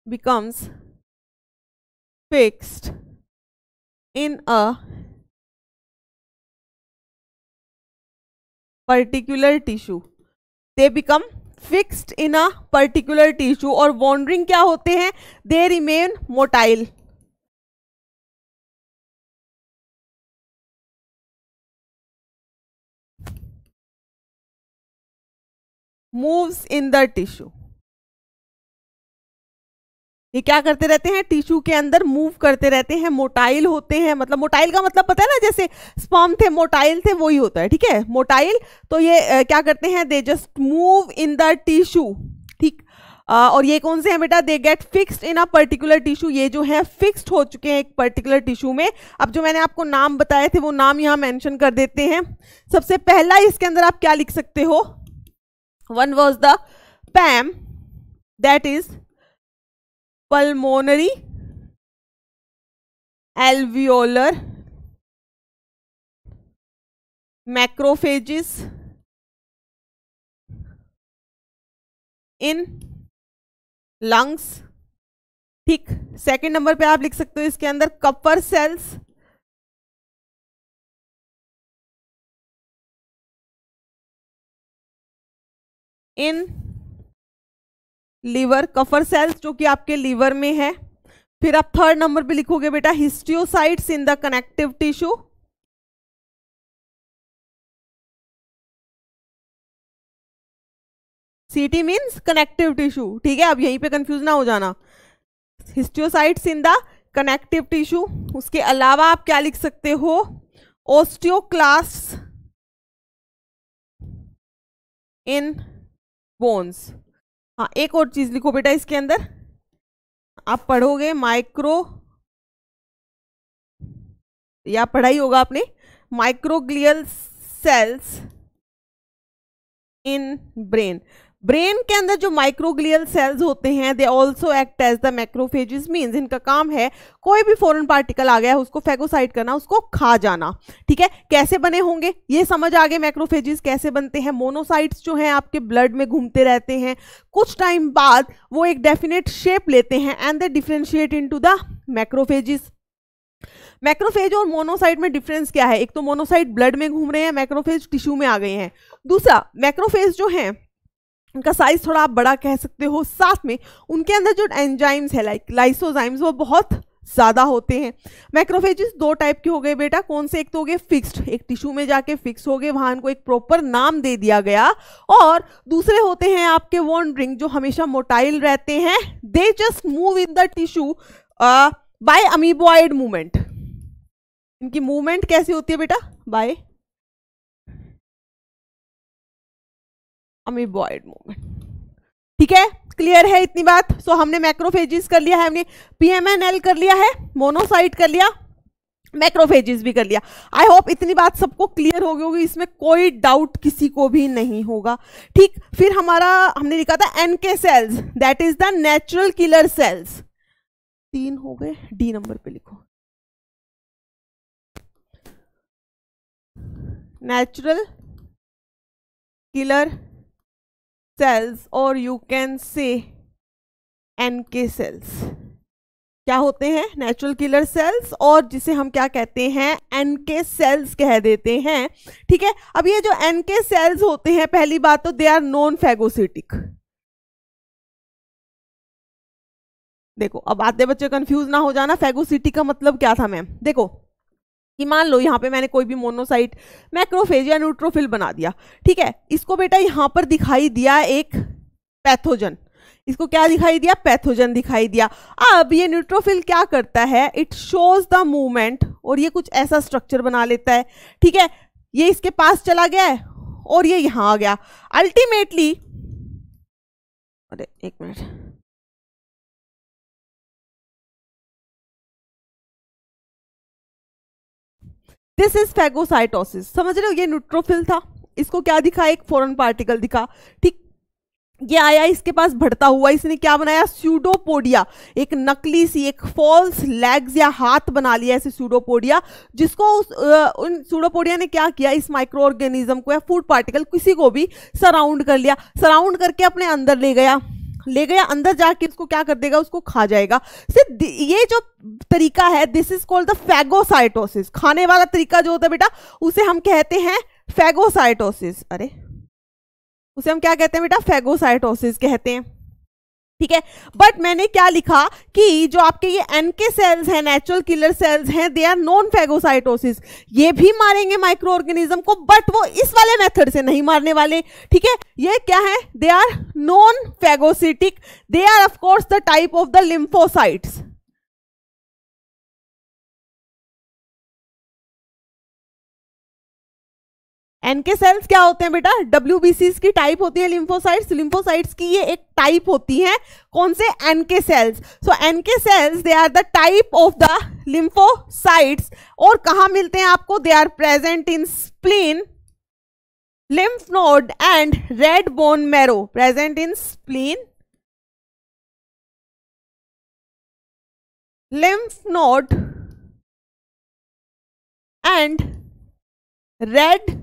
becomes fixed in a particular tissue they become fixed in a particular tissue और वॉन्ड्रिंग क्या होते हैं they remain motile moves in the tissue ये क्या करते रहते हैं टिश्यू के अंदर मूव करते रहते हैं मोटाइल होते हैं मतलब मोटाइल का मतलब पता है ना जैसे स्पॉम थे मोटाइल थे वो ही होता है ठीक है मोटाइल तो ये आ, क्या करते हैं they just move in the tissue ठीक और ये कौन से हैं बेटा they get fixed in a particular tissue ये जो है फिक्स्ड हो चुके हैं एक पर्टिकुलर टिश्यू में अब जो मैंने आपको नाम बताए थे वो नाम यहाँ मैंशन कर देते हैं सबसे पहला इसके अंदर आप क्या लिख सकते हो one was the pam that is pulmonary alveolar macrophages in lungs ठीक सेकंड नंबर पे आप लिख सकते हो इसके अंदर Kupffer cells in liver Kupffer cells जो कि आपके लीवर में है फिर आप थर्ड नंबर पे लिखोगे बेटा histiocytes in the connective tissue CT means connective tissue ठीक है अब यहीं पे कंफ्यूज ना हो जाना histiocytes in the connective tissue उसके अलावा आप क्या लिख सकते हो ओस्टियोक्लास्ट इन बोन्स हाँ एक और चीज़ लिखो बेटा इसके अंदर आप पढ़ोगे माइक्रो या पढ़ाई होगा आपने microglial cells in brain brain के अंदर जो माइक्रोग्लियल सेल्स होते हैं they also act as the macrophages means इनका काम है कोई भी फॉरन पार्टिकल आ गया है उसको फेगोसाइड करना उसको खा जाना ठीक है कैसे बने होंगे ये समझ आ गए मैक्रोफेजिस कैसे बनते हैं मोनोसाइट्स जो हैं आपके ब्लड में घूमते रहते हैं कुछ टाइम बाद वो एक डेफिनेट शेप लेते हैं and they differentiate into the macrophages macrophage और मोनोसाइट में डिफरेंस क्या है एक तो मोनोसाइट ब्लड में घूम रहे हैं मैक्रोफेज टिश्यू में आ गए हैं दूसरा मैक्रोफेज जो हैं उनका साइज़ थोड़ा आप बड़ा कह सकते हो साथ में उनके अंदर जो एंजाइम्स है लाइक लाइसोजाइम्स वो बहुत ज़्यादा होते हैं मैक्रोफेजिस दो टाइप के हो गए बेटा कौन से एक तो हो गए फिक्स्ड एक टिश्यू में जाके फिक्स हो गए वहाँ उनको एक प्रॉपर नाम दे दिया गया और दूसरे होते हैं आपके वॉन्ड्रिंग जो हमेशा मोटाइल रहते हैं they just move in the tissue by amoeboid movement इनकी मूवमेंट कैसी होती है बेटा बाय अमीबॉयड मूवमेंट ठीक है क्लियर है इतनी बात सो so, हमने मैक्रोफेजिस कर लिया है हमने पीएमएनएल कर लिया है मोनोसाइट कर लिया मैक्रोफेजिस भी कर लिया आई होप इतनी बात सबको क्लियर हो गई होगी इसमें कोई डाउट किसी को भी नहीं होगा ठीक फिर हमारा हमने लिखा था NK cells that is the natural killer cells तीन हो गए डी नंबर पे लिखो नेचुरल किलर और you can say N K cells क्या होते हैं नेचुरल किलर सेल्स और जिसे हम क्या कहते हैं एन के सेल्स कह देते हैं ठीक है अब ये जो एन के सेल्स होते हैं पहली बात तो दे आर नॉन फैगोसिटिक देखो अब आधे बच्चे कंफ्यूज ना हो जाना फैगोसिटी का मतलब क्या था मैम देखो कि मान लो यहाँ पे मैंने कोई भी मोनोसाइट मैक्रोफेज या न्यूट्रोफिल बना दिया ठीक है इसको बेटा यहाँ पर दिखाई दिया एक पैथोजन इसको क्या दिखाई दिया पैथोजन दिखाई दिया अब ये न्यूट्रोफिल क्या करता है इट शोज द मूवमेंट और ये कुछ ऐसा स्ट्रक्चर बना लेता है ठीक है ये इसके पास चला गया है और ये यहाँ आ गया अल्टीमेटली अरे एक मिनट दिस इज फैगोसाइटोसिस समझ रहे हो ये न्यूट्रोफिल था इसको क्या दिखा एक फॉरन पार्टिकल दिखा ठीक ये आया इसके पास बढ़ता हुआ इसने क्या बनाया स्यूडोपोडिया एक नकली सी एक फॉल्स लेग्स या हाथ बना लिया ऐसे स्यूडोपोडिया जिसको उस उन स्यूडोपोडिया ने क्या किया इस माइक्रो ऑर्गेनिज्म को या फूड पार्टिकल किसी को भी सराउंड कर लिया सराउंड करके अपने अंदर ले गया ले गया अंदर जाके उसको क्या कर देगा उसको खा जाएगा सिर्फ ये जो तरीका है this is called the phagocytosis खाने वाला तरीका जो होता है बेटा उसे हम कहते हैं फैगोसाइटोसिस अरे उसे हम क्या कहते हैं बेटा फैगोसाइटोसिस कहते हैं ठीक है बट मैंने क्या लिखा कि जो आपके ये एनके सेल्स हैं नेचुरल किलर सेल्स हैं दे आर नॉन फेगोसाइटोसिस ये भी मारेंगे माइक्रो ऑर्गेनिज्म को बट वो इस वाले मेथड से नहीं मारने वाले ठीक है ये क्या है they are non phagocytic they are of course the type of the lymphocytes NK cells क्या होते हैं बेटा डब्ल्यू की टाइप होती है लिम्फोसाइट्स लिम्फोसाइट्स की ये एक टाइप होती हैं कौन से NK cells so NK cells they are the type of the lymphocytes और कहाँ मिलते हैं आपको they are present in spleen lymph node and red bone marrow present in spleen lymph node and red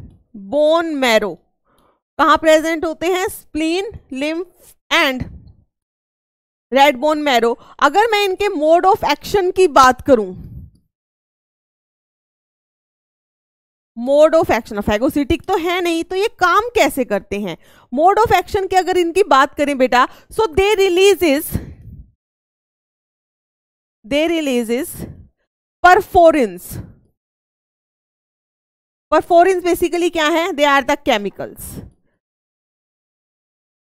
bone marrow कहाँ present होते हैं spleen lymph and red bone marrow अगर मैं इनके मोड ऑफ एक्शन की बात करूं मोड ऑफ एक्शन फैगोसिटिक तो है नहीं तो ये काम कैसे करते हैं मोड ऑफ एक्शन की अगर इनकी बात करें बेटा so they release is they release is perforins perforins basically क्या है they are the chemicals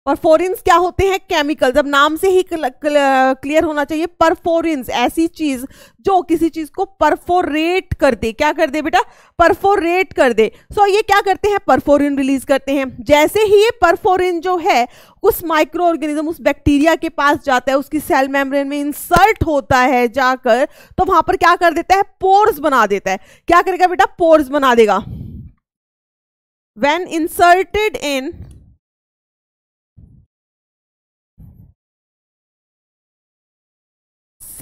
perforins क्या होते हैं केमिकल अब नाम से ही क्लियर होना चाहिए परफोरिन्स ऐसी चीज जो किसी चीज को परफोरेट कर दे क्या कर दे बेटा परफोरेट कर दे सो ये क्या करते हैं परफोरिन रिलीज करते हैं जैसे ही ये परफोरिन जो है उस माइक्रो ऑर्गेनिज्म उस बैक्टीरिया के पास जाता है उसकी सेल मेम्ब्रेन में इंसर्ट होता है जाकर तो वहां पर क्या कर देता है पोर्स बना देता है क्या करेगा बेटा पोर्स बना देगा when inserted in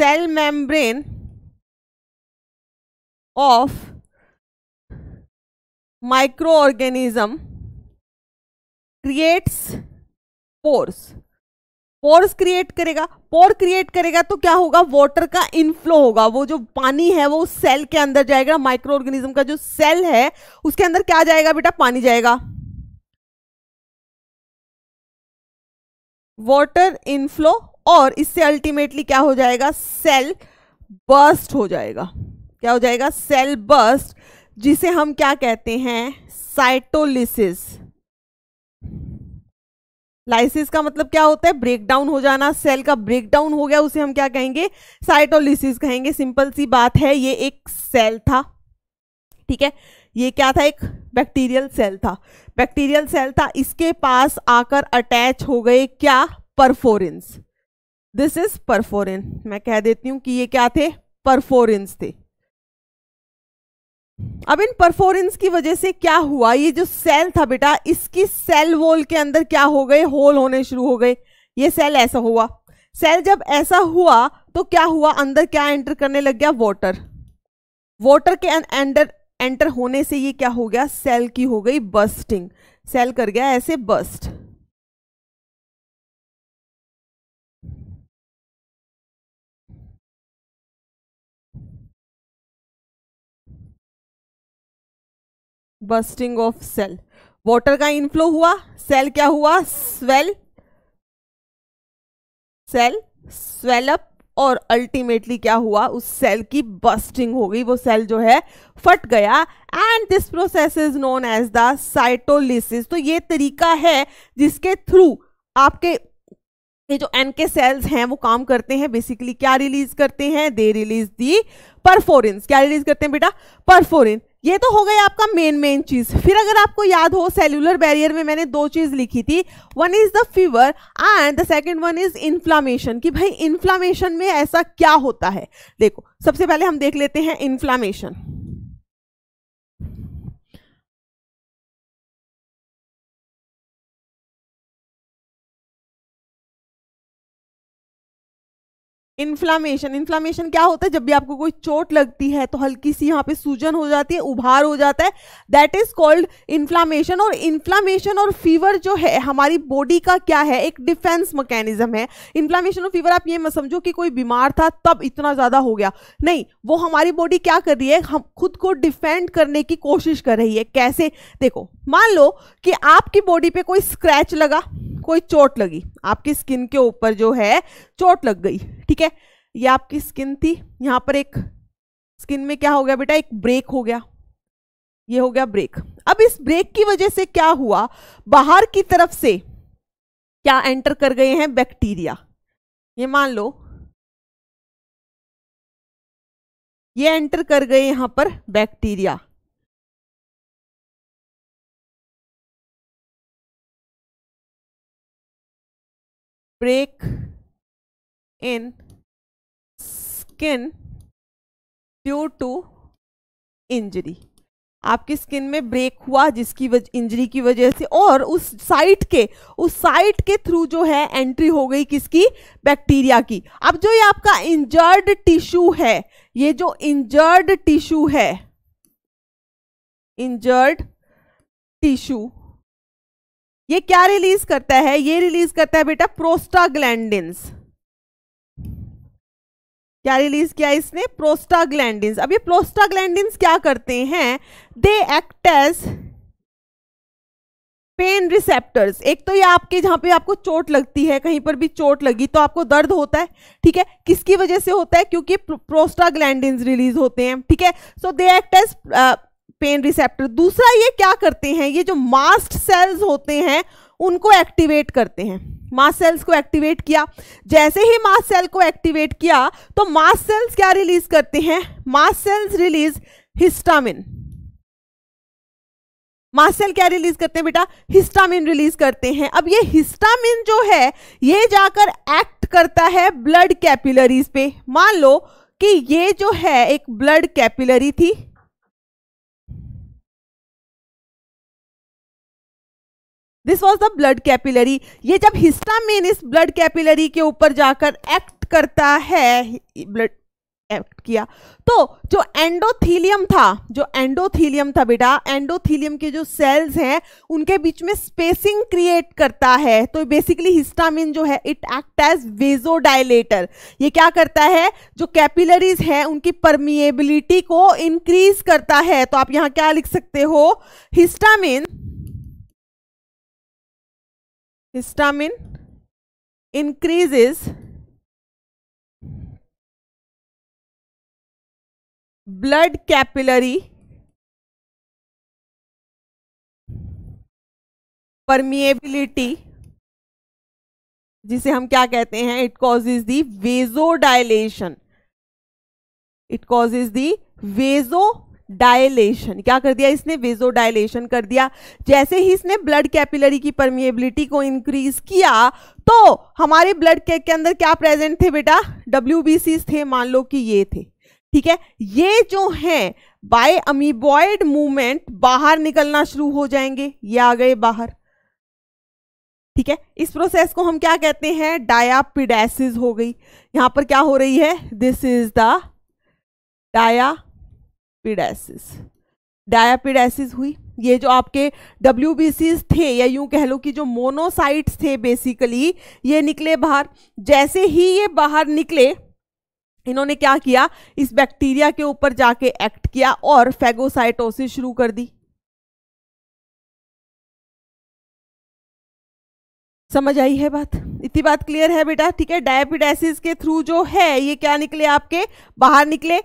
cell membrane of microorganism creates pores pores create करेगा पोर क्रिएट करेगा तो क्या होगा वाटर का इनफ्लो होगा वो जो पानी है वो उस सेल के अंदर जाएगा माइक्रो ऑर्गेनिज्म का जो सेल है उसके अंदर क्या जाएगा बेटा पानी जाएगा वाटर इनफ्लो और इससे अल्टीमेटली क्या हो जाएगा सेल बर्स्ट हो जाएगा क्या हो जाएगा सेल बर्स्ट जिसे हम क्या कहते हैं साइटोलिसिस लाइसिस का मतलब क्या होता है ब्रेकडाउन हो जाना सेल का ब्रेकडाउन हो गया उसे हम क्या कहेंगे साइटोलिसिस कहेंगे सिंपल सी बात है ये एक सेल था ठीक है ये क्या था एक बैक्टीरियल सेल था बैक्टीरियल सेल था इसके पास आकर अटैच हो गए क्या परफोरेंस दिस इज परफोरिन मैं कह देती हूं कि ये क्या थे परफोरिन्स थे अब इन परफोरेंस की वजह से क्या हुआ ये जो सेल था बेटा इसकी सेल वॉल के अंदर क्या हो गए होल होने शुरू हो गए ये सेल ऐसा हुआ सेल जब ऐसा हुआ तो क्या हुआ अंदर क्या एंटर करने लग गया वॉटर वॉटर के अं-, अंदर एंटर होने से ये क्या हो गया सेल की हो गई बस्टिंग सेल कर गया ऐसे burst bursting of cell water का इनफ्लो हुआ सेल क्या हुआ स्वेल सेल स्वेलअप और अल्टीमेटली क्या हुआ उस सेल की बस्टिंग हो गई वो सेल जो है फट गया and this process is known as the cytolysis तो ये तरीका है जिसके थ्रू आपके ये जो एन के सेल्स हैं वो काम करते हैं बेसिकली क्या रिलीज करते हैं दे रिलीज दी परफोरेंस क्या रिलीज करते हैं बेटा परफोरेंस ये तो हो गई आपका मेन मेन चीज फिर अगर आपको याद हो सेल्यूलर बैरियर में मैंने दो चीज लिखी थी one is the fever and the second one is inflammation कि भाई इन्फ्लामेशन में ऐसा क्या होता है देखो सबसे पहले हम देख लेते हैं इन्फ्लामेशन इन्फ्लामेशन इन्फ्लामेशन क्या होता है जब भी आपको कोई चोट लगती है तो हल्की सी यहाँ पे सूजन हो जाती है उभार हो जाता है दैट इज कॉल्ड इन्फ्लामेशन और इन्फ्लामेशन और फीवर जो है हमारी बॉडी का क्या है एक डिफेंस मैकेनिज्म है इन्फ्लामेशन और फीवर आप ये मत समझो कि कोई बीमार था तब इतना ज़्यादा हो गया नहीं वो हमारी बॉडी क्या कर रही है हम खुद को डिफेंड करने की कोशिश कर रही है कैसे देखो मान लो कि आपकी बॉडी पे कोई स्क्रैच लगा कोई चोट लगी आपकी स्किन के ऊपर जो है चोट लग गई ठीक है ये आपकी स्किन थी यहाँ पर एक स्किन में क्या हो गया बेटा एक ब्रेक हो गया ये हो गया ब्रेक अब इस ब्रेक की वजह से क्या हुआ बाहर की तरफ से क्या एंटर कर गए हैं बैक्टीरिया ये मान लो ये एंटर कर गए यहां पर bacteria break in skin due to injury आपकी स्किन में ब्रेक हुआ जिसकी वज, इंजरी की वजह से और उस साइट के उस साइट के थ्रू जो है एंट्री हो गई किसकी बैक्टीरिया की अब जो ये आपका इंजर्ड टिश्यू है ये जो इंजर्ड टिश्यू है इंजर्ड टिश्यू ये क्या रिलीज करता है ये रिलीज करता है बेटा प्रोस्टाग्लैंडिन्स क्या रिलीज किया इसने प्रोस्टाग्लैंड अब ये प्रोस्टाग्लैंडिन्स क्या करते हैं they act as pain receptors एक तो ये आपके जहां पे आपको चोट लगती है कहीं पर भी चोट लगी तो आपको दर्द होता है ठीक है किसकी वजह से होता है क्योंकि प्रोस्टाग्लैंड रिलीज होते हैं ठीक है so they act as pain receptor दूसरा ये क्या करते हैं ये जो मास्ट सेल्स होते हैं उनको एक्टिवेट करते हैं मास सेल्स को एक्टिवेट किया जैसे ही मास सेल को एक्टिवेट किया तो मास सेल्स क्या रिलीज करते हैं mast cells release histamine mast cell क्या रिलीज करते हैं बेटा हिस्टामिन रिलीज करते हैं अब ये हिस्टामिन जो है ये जाकर एक्ट करता है ब्लड कैपिलरीज पे मान लो कि ये जो है एक ब्लड कैपिलरी थी this was the blood capillary ये जब हिस्टामिन इस ब्लड कैपिलरी के ऊपर जाकर एक्ट करता है ब्लड एक्ट किया तो जो एंडोथीलियम था जो एंडोथीलियम था बेटा एंडोथीलियम के जो सेल्स हैं उनके बीच में स्पेसिंग क्रिएट करता है तो बेसिकली हिस्टामिन जो है इट एक्ट एज वेजोडाइलेटर ये क्या करता है जो कैपिलरीज हैं उनकी परमिएबिलिटी को इंक्रीज करता है तो आप यहाँ क्या लिख सकते हो histamine histamine increases blood capillary permeability जिसे हम क्या कहते हैं it causes the vasodilation it causes the vasodilation क्या कर दिया इसने वेजो डायलेशन कर दिया जैसे ही इसने ब्लड कैपिलरी की परमिएबिलिटी को इंक्रीज किया तो हमारे ब्लड के, के अंदर क्या प्रेजेंट थे बेटा डब्ल्यू थे मान लो कि ये थे ठीक है ये जो है बाय अमीबॉयड मूवमेंट बाहर निकलना शुरू हो जाएंगे ये आ गए बाहर ठीक है इस प्रोसेस को हम क्या कहते हैं डायापिडेसिस हो गई यहां पर क्या हो रही है this is the diapedesis diapedesis हुई ये जो आपके डब्ल्यू थे या यूं कह लो कि जो मोनोसाइट्स थे बेसिकली ये निकले बाहर जैसे ही ये बाहर निकले इन्होंने क्या किया इस बैक्टीरिया के ऊपर जाके एक्ट किया और फेगोसाइटोसिस शुरू कर दी समझ आई है बात इतनी बात क्लियर है बेटा ठीक है डायपिडाइसिस के थ्रू जो है ये क्या निकले आपके बाहर निकले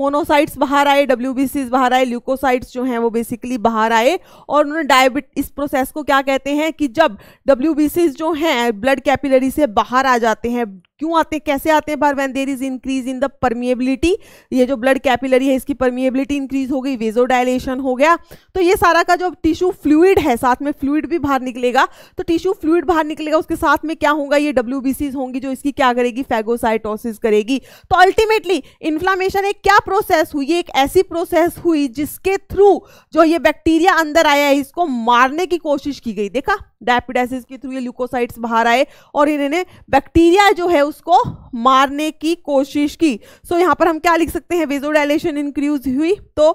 मोनोसाइट्स बाहर आए डब्ल्यू बाहर आए ल्यूकोसाइट्स जो हैं वो बेसिकली बाहर आए और उन्होंने डायबिट इस प्रोसेस को क्या कहते हैं कि जब डब्ल्यू जो हैं ब्लड कैपिलरी से बाहर आ जाते हैं क्यों आते हैं कैसे आते हैं बाहर when there is increase in the permeability ये जो ब्लड कैपिलरी है इसकी परमिएबिलिटी इंक्रीज हो गई वेजो हो गया तो ये सारा का जो टिश्यू फ्लूड है साथ में फ्लूड भी बाहर निकलेगा तो टिश्यू फ्लूड बाहर निकलेगा उसके साथ में क्या होगा ये डब्ल्यू होंगी जो इसकी क्या करेगी फैगोसाइटोसिस करेगी तो अल्टीमेटली इन्फ्लामेशन एक क्या प्रोसेस हुई एक ऐसी प्रोसेस हुई जिसके थ्रू जो ये बैक्टीरिया अंदर आया है इसको मारने की कोशिश की गई देखा डायपिडाइसिस के थ्रू ये ल्यूकोसाइट्स बाहर आए और इन्होंने बैक्टीरिया जो है उसको मारने की कोशिश की सो so, यहां पर हम क्या लिख सकते हैं वेजोडाइलेशन इंक्रीज हुई तो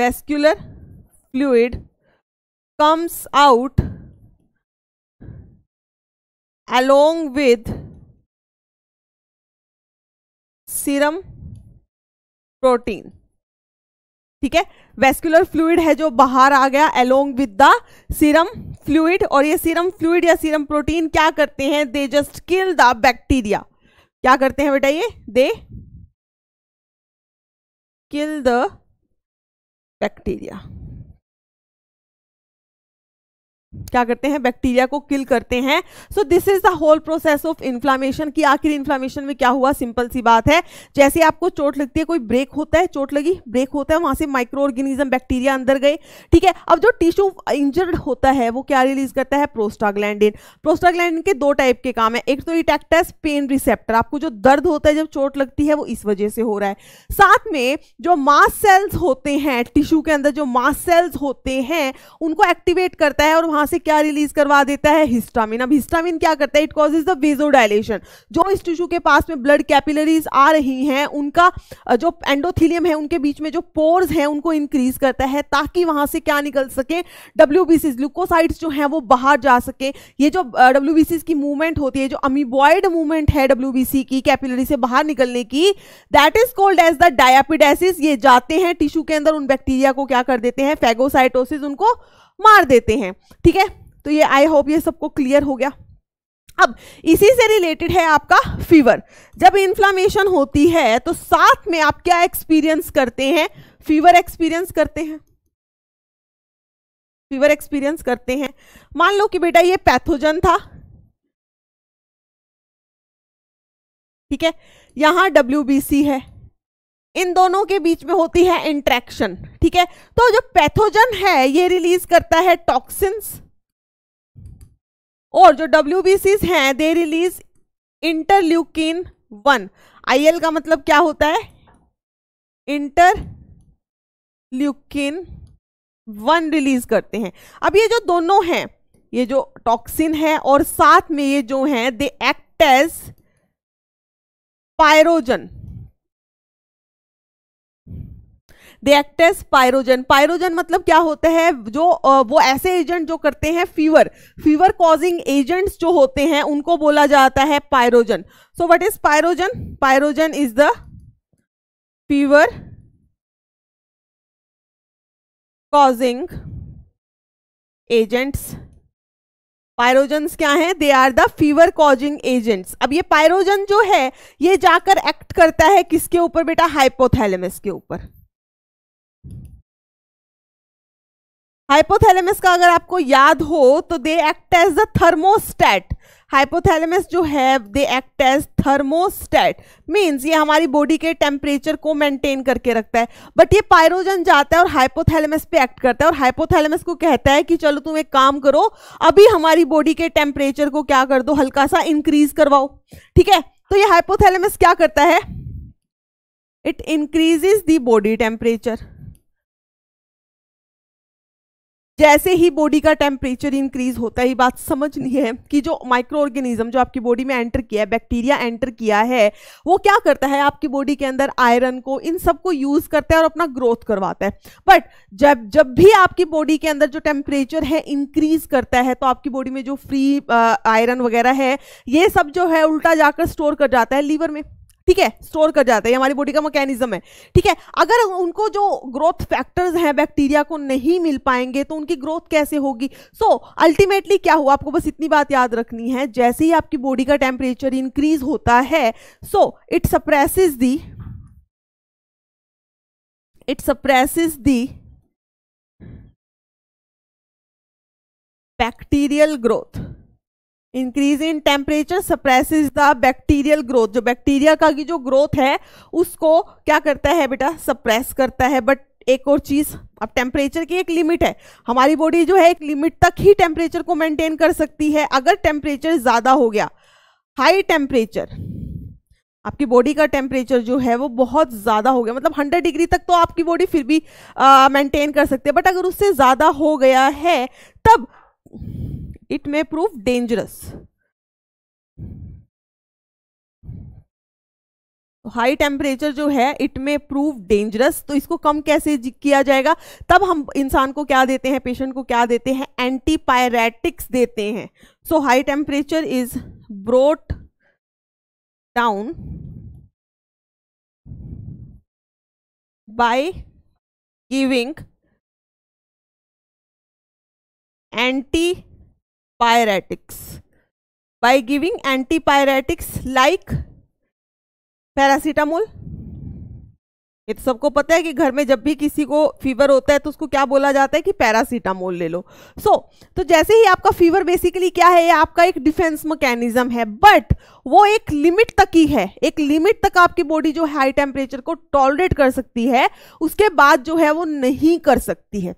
vascular fluid comes out along with serum protein ठीक है वेस्कुलर फ्लूड है जो बाहर आ गया along with the serum fluid और ये सीरम फ्लूड या सीरम प्रोटीन क्या करते हैं they just kill the bacteria क्या करते हैं बेटा ये दे किल द बैक्टीरिया क्या करते हैं बैक्टीरिया को किल करते हैं so this is the whole process of inflammation कि आखिर इन्फ्लामेशन में क्या हुआ सिंपल सी बात है जैसे आपको चोट लगती है कोई ब्रेक होता है चोट लगी ब्रेक होता है वहां से माइक्रो ऑर्गेनिज्म बैक्टीरिया अंदर गए ठीक है अब जो टिश्यू इंजर्ड होता है वो क्या रिलीज करता है प्रोस्टाग्लैंडिन प्रोस्टाग्लैंडिन के दो टाइप के काम है एक तो इट पेन रिसेप्टर आपको जो दर्द होता है जब चोट लगती है वो इस वजह से हो रहा है साथ में जो मास सेल्स होते हैं टिश्यू के अंदर जो मास सेल्स होते हैं उनको एक्टिवेट करता है और वहां वहां से क्या रिलीज करवा देता है हिस्टामिन अब हिस्टामिन क्या करता है इट कॉजेज द वेजो जो इस टिश्यू के पास में ब्लड कैपिलरीज आ रही हैं उनका जो एंडोथीलियम है उनके बीच में जो पोर्स हैं उनको इंक्रीज करता है ताकि वहां से क्या निकल सके डब्ल्यू ग्लूकोसाइड्स जो हैं वो बाहर जा सके ये जो डब्ल्यू की मूवमेंट होती है जो अमीबॉयड मूवमेंट है डब्ल्यू की कैपिलरी से बाहर निकलने की that is called as the diapedesis ये जाते हैं टिश्यू के अंदर उन बैक्टीरिया को क्या कर देते हैं फेगोसाइटोसिस उनको मार देते हैं ठीक है तो ये आई होप ये सबको क्लियर हो गया अब इसी से रिलेटेड है आपका फीवर जब इन्फ्लामेशन होती है तो साथ में आप क्या एक्सपीरियंस करते हैं फीवर एक्सपीरियंस करते हैं फीवर एक्सपीरियंस करते हैं मान लो कि बेटा ये पैथोजन था ठीक है यहां डब्ल्यू है इन दोनों के बीच में होती है इंट्रैक्शन ठीक है तो जो पैथोजन है ये रिलीज करता है टॉक्सिन्स और जो डब्ल्यू हैं they release interleukin one I का मतलब क्या होता है इंटर ल्यूकिन वन रिलीज करते हैं अब ये जो दोनों हैं ये जो टॉक्सिन है और साथ में ये जो हैं they act as pyrogen they act as pyrogen pyrogen मतलब क्या होता है जो वो ऐसे एजेंट जो करते हैं फीवर फीवर कॉजिंग एजेंट्स जो होते हैं उनको बोला जाता है pyrogen so what is pyrogen pyrogen is the fever causing agents pyrogen क्या हैं they are the fever causing agents अब ये पायरोजन जो है ये जाकर एक्ट करता है किसके ऊपर बेटा हाइपोथैलेमस के ऊपर हाइपोथैलेमस का अगर आपको याद हो तो they act as the thermostat hypothalamus जो है they act as thermostat means ये हमारी बॉडी के टेम्परेचर को मेंटेन करके रखता है बट ये पायरोजन जाता है और हाइपोथैलेमस पे एक्ट करता है और हाइपोथैलेमस को कहता है कि चलो तुम एक काम करो अभी हमारी बॉडी के टेम्परेचर को क्या कर दो हल्का सा इंक्रीज करवाओ ठीक है तो ये हाइपोथैलेमस क्या करता है it increases the body temperature जैसे ही बॉडी का टेम्परेचर इंक्रीज होता है ये बात समझ नहीं है कि जो माइक्रो ऑर्गेनिज्म जो आपकी बॉडी में एंटर किया है बैक्टीरिया एंटर किया है वो क्या करता है आपकी बॉडी के अंदर आयरन को इन सब को यूज करता है और अपना ग्रोथ करवाता है बट जब जब भी आपकी बॉडी के अंदर जो टेम्परेचर है इंक्रीज करता है तो आपकी बॉडी में जो फ्री आयरन uh, वगैरह है ये सब जो है उल्टा जाकर स्टोर कर जाता है लीवर में ठीक है स्टोर कर जाता है हमारी बॉडी का मैकेनिज्म है ठीक है अगर उनको जो ग्रोथ फैक्टर्स हैं बैक्टीरिया को नहीं मिल पाएंगे तो उनकी ग्रोथ कैसे होगी सो so, अल्टीमेटली क्या हुआ आपको बस इतनी बात याद रखनी है जैसे ही आपकी बॉडी का टेम्परेचर इंक्रीज होता है so it suppresses the it suppresses the bacterial growth increase in temperature suppresses the bacterial growth जो बैक्टीरिया का की जो ग्रोथ है उसको क्या करता है बेटा सप्रेस करता है बट एक और चीज़ अब टेम्परेचर की एक लिमिट है हमारी बॉडी जो है एक लिमिट तक ही टेम्परेचर को मेंटेन कर सकती है अगर टेम्परेचर ज़्यादा हो गया हाई टेम्परेचर आपकी बॉडी का टेम्परेचर जो है वो बहुत ज़्यादा हो गया मतलब 100 डिग्री तक तो आपकी बॉडी फिर भी मेंटेन कर सकती है बट अगर उससे ज़्यादा हो गया है तब it may prove dangerous high temperature जो है इट मे प्रूव डेंजरस तो इसको कम कैसे किया जाएगा तब हम इंसान को क्या देते हैं पेशेंट को क्या देते हैं एंटीपायरेटिक्स देते हैं so high temperature is brought down by giving anti pyretics by giving antipyretics like paracetamol ये तो सबको पता है कि घर में जब भी किसी को फीवर होता है तो उसको क्या बोला जाता है कि पैरासीटामोल ले लो सो so, तो जैसे ही आपका फीवर बेसिकली क्या है ये आपका एक डिफेंस मैकेनिज्म है बट वो एक लिमिट तक ही है एक लिमिट तक आपकी बॉडी जो हाई टेम्परेचर को टॉलरेट कर सकती है उसके बाद जो है वो नहीं कर सकती है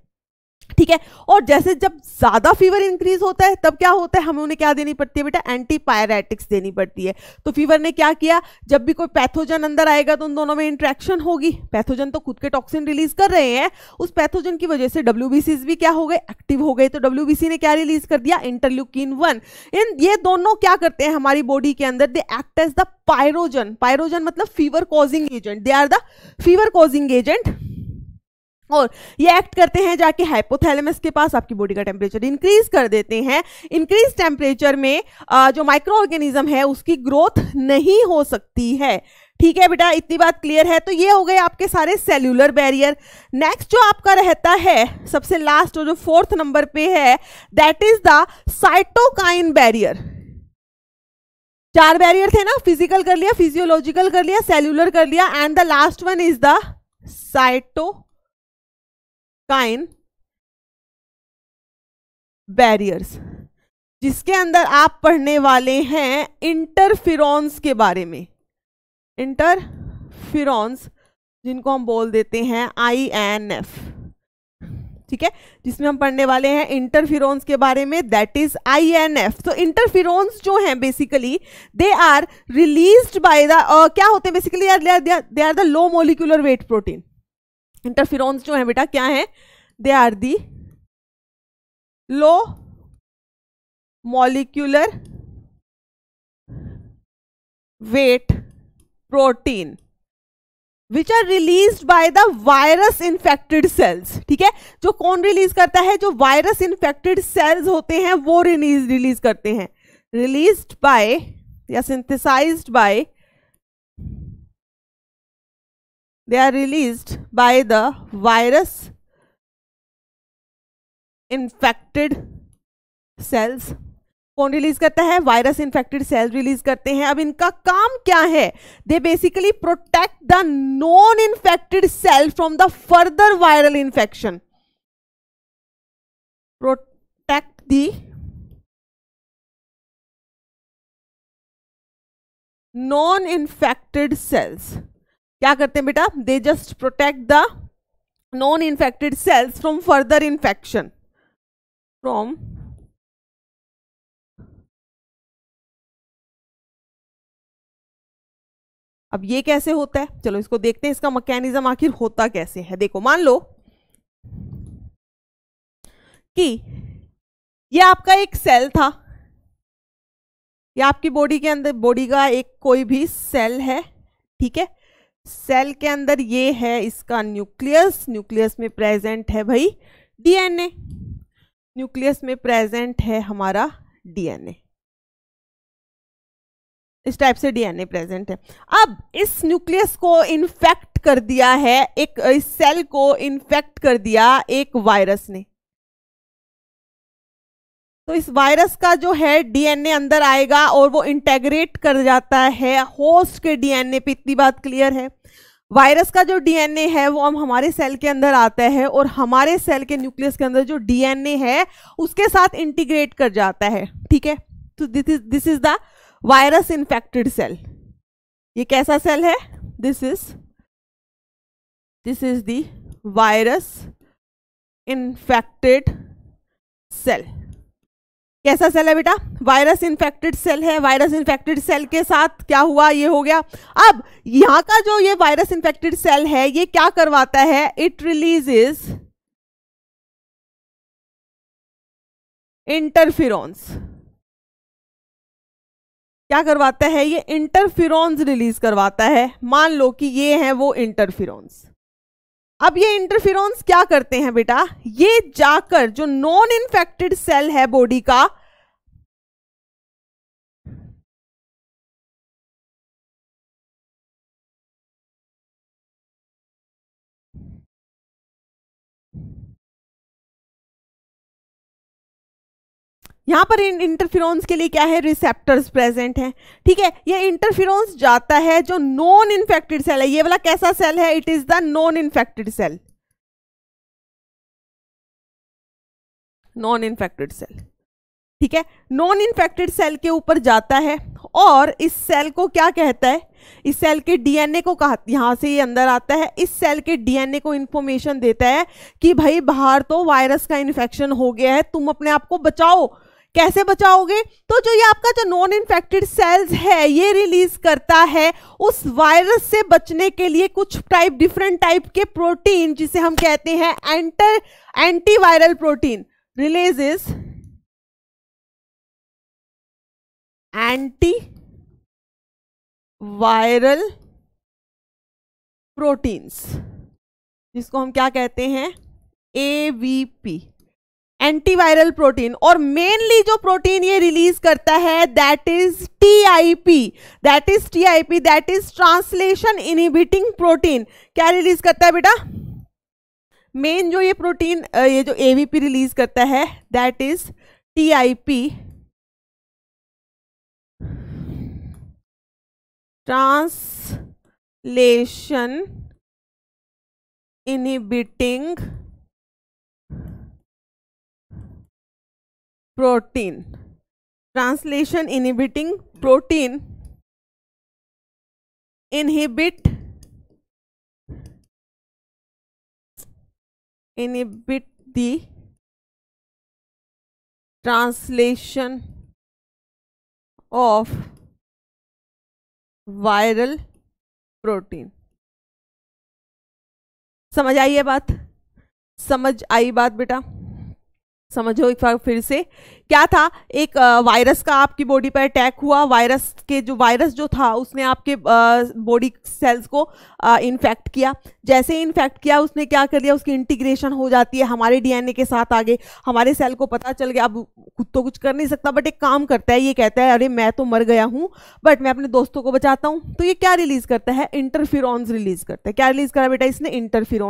ठीक है और जैसे जब ज़्यादा फीवर इंक्रीज होता है तब क्या होता है हमें उन्हें क्या देनी पड़ती है बेटा एंटी देनी पड़ती है तो फीवर ने क्या किया जब भी कोई पैथोजन अंदर आएगा तो उन दोनों में इंट्रैक्शन होगी पैथोजन तो खुद के टॉक्सिन रिलीज कर रहे हैं उस पैथोजन की वजह से डब्ल्यू भी क्या हो गए एक्टिव हो गए तो डब्ल्यू ने क्या रिलीज कर दिया इंटरल्यूकिन वन इन ये दोनों क्या करते हैं हमारी बॉडी के अंदर they act as the pyrogen pyrogen मतलब fever causing agent they are the fever causing agent और ये एक्ट करते हैं जाके हाइपोथैलेमस के पास आपकी बॉडी का टेम्परेचर इंक्रीज कर देते हैं इंक्रीज टेम्परेचर में जो माइक्रो ऑर्गेनिज्म है उसकी ग्रोथ नहीं हो सकती है ठीक है बेटा इतनी बात क्लियर है तो ये हो गए आपके सारे सेल्यूलर बैरियर नेक्स्ट जो आपका रहता है सबसे लास्ट और जो फोर्थ नंबर पे है that is the cytokine barrier चार बैरियर थे ना फिजिकल कर लिया फिजियोलॉजिकल कर लिया सेल्यूलर कर लिया and the last one is the cytokine barriers जिसके अंदर आप पढ़ने वाले हैं इंटरफिर के बारे में इंटरफिर जिनको हम बोल देते हैं आई एन एफ ठीक है जिसमें हम पढ़ने वाले हैं इंटरफिरोन्स के बारे में that is I N F तो इंटरफिरोन्स जो हैं basically they are released by the क्या होते हैं basically they are the low molecular weight protein interferons जो है बेटा क्या है they are the low molecular weight protein which are release by the virus infected cells ठीक है जो कौन रिलीज करता है जो वायरस इन्फेक्टेड सेल्स होते हैं वो रिलीज रिलीज करते हैं रिलीज बाय या synthesize by they are released by the virus infected cells कौन रिलीज करता है वायरस इन्फेक्टेड सेल्स रिलीज करते हैं अब इनका काम क्या है they basically protect the non infected cell from the further viral infection protect the non infected cells क्या करते हैं बेटा they just protect the non infected cells from further infection from अब ये कैसे होता है चलो इसको देखते हैं इसका मैकेनिज्म आखिर होता कैसे है देखो मान लो कि ये आपका एक सेल था ये आपकी बॉडी के अंदर बॉडी का एक कोई भी सेल है ठीक है सेल के अंदर ये है इसका न्यूक्लियस न्यूक्लियस में प्रेजेंट है भाई डीएनए न्यूक्लियस में प्रेजेंट है हमारा डीएनए इस टाइप से डीएनए प्रेजेंट है अब इस न्यूक्लियस को इन्फेक्ट कर दिया है एक इस सेल को इन्फेक्ट कर दिया एक वायरस ने तो इस वायरस का जो है डीएनए अंदर आएगा और वो इंटेग्रेट कर जाता है होस्ट के डीएनए पे इतनी बात क्लियर है वायरस का जो डीएनए है वो हम हमारे सेल के अंदर आता है और हमारे सेल के न्यूक्लियस के अंदर जो डीएनए है उसके साथ इंटीग्रेट कर जाता है ठीक है तो this is this is the virus infected cell ये कैसा सेल है this is this is the virus infected cell कैसा सेल है बेटा वायरस इन्फेक्टेड सेल है वायरस इन्फेक्टेड सेल के साथ क्या हुआ ये हो गया अब यहाँ का जो ये वायरस इन्फेक्टेड सेल है ये क्या करवाता है इट रिलीज इंटरफिरोन्स क्या करवाता है ये इंटरफिरॉन्स रिलीज करवाता है मान लो कि ये है वो इंटरफिरॉन्स अब ये इंटरफिरोन्स क्या करते हैं बेटा ये जाकर जो नॉन इन्फेक्टेड सेल है बॉडी का यहाँ पर इन इंटरफिरॉन्स के लिए क्या है रिसेप्टर्स प्रेजेंट हैं ठीक है ये इंटरफिरॉन्स जाता है जो नॉन इन्फेक्टेड सेल है ये वाला कैसा सेल है it is the non infected cell non infected cell ठीक है नॉन इन्फेक्टेड सेल के ऊपर जाता है और इस सेल को क्या कहता है इस सेल के डीएनए को कहा यहाँ से ये अंदर आता है इस सेल के डीएनए को इन्फॉर्मेशन देता है कि भाई बाहर तो वायरस का इन्फेक्शन हो गया है तुम अपने आप को बचाओ कैसे बचाओगे तो जो ये आपका जो नॉन इन्फेक्टेड सेल्स है ये रिलीज करता है उस वायरस से बचने के लिए कुछ टाइप डिफरेंट टाइप के प्रोटीन जिसे हम कहते हैं enter antiviral protein release is anti viral proteins जिसको हम क्या कहते हैं A V P antiviral protein और मेनली जो प्रोटीन ये रिलीज करता है that is T I P that is T I P that is translation inhibiting protein क्या रिलीज करता है बेटा मेन जो ये प्रोटीन ये जो एवीपी रिलीज करता है that is T I P translation inhibiting protein translation inhibiting protein inhibit inhibit the translation of viral protein समझ आई है बात समझ आई बात बेटा समझो एक बार फिर से क्या था एक वायरस का आपकी बॉडी पर अटैक हुआ वायरस के जो वायरस जो था उसने आपके बॉडी सेल्स को इन्फेक्ट किया जैसे ही इन्फेक्ट किया उसने क्या कर लिया उसकी इंटीग्रेशन हो जाती है हमारे डीएनए के साथ आगे हमारे सेल को पता चल गया अब खुद तो कुछ कर नहीं सकता बट एक काम करता है ये कहता है अरे मैं तो मर गया हूँ बट मैं अपने दोस्तों को बचाता हूँ तो ये क्या रिलीज करता है इंटरफिर रिलीज करता है क्या रिलीज करा बेटा इसने इंटरफिर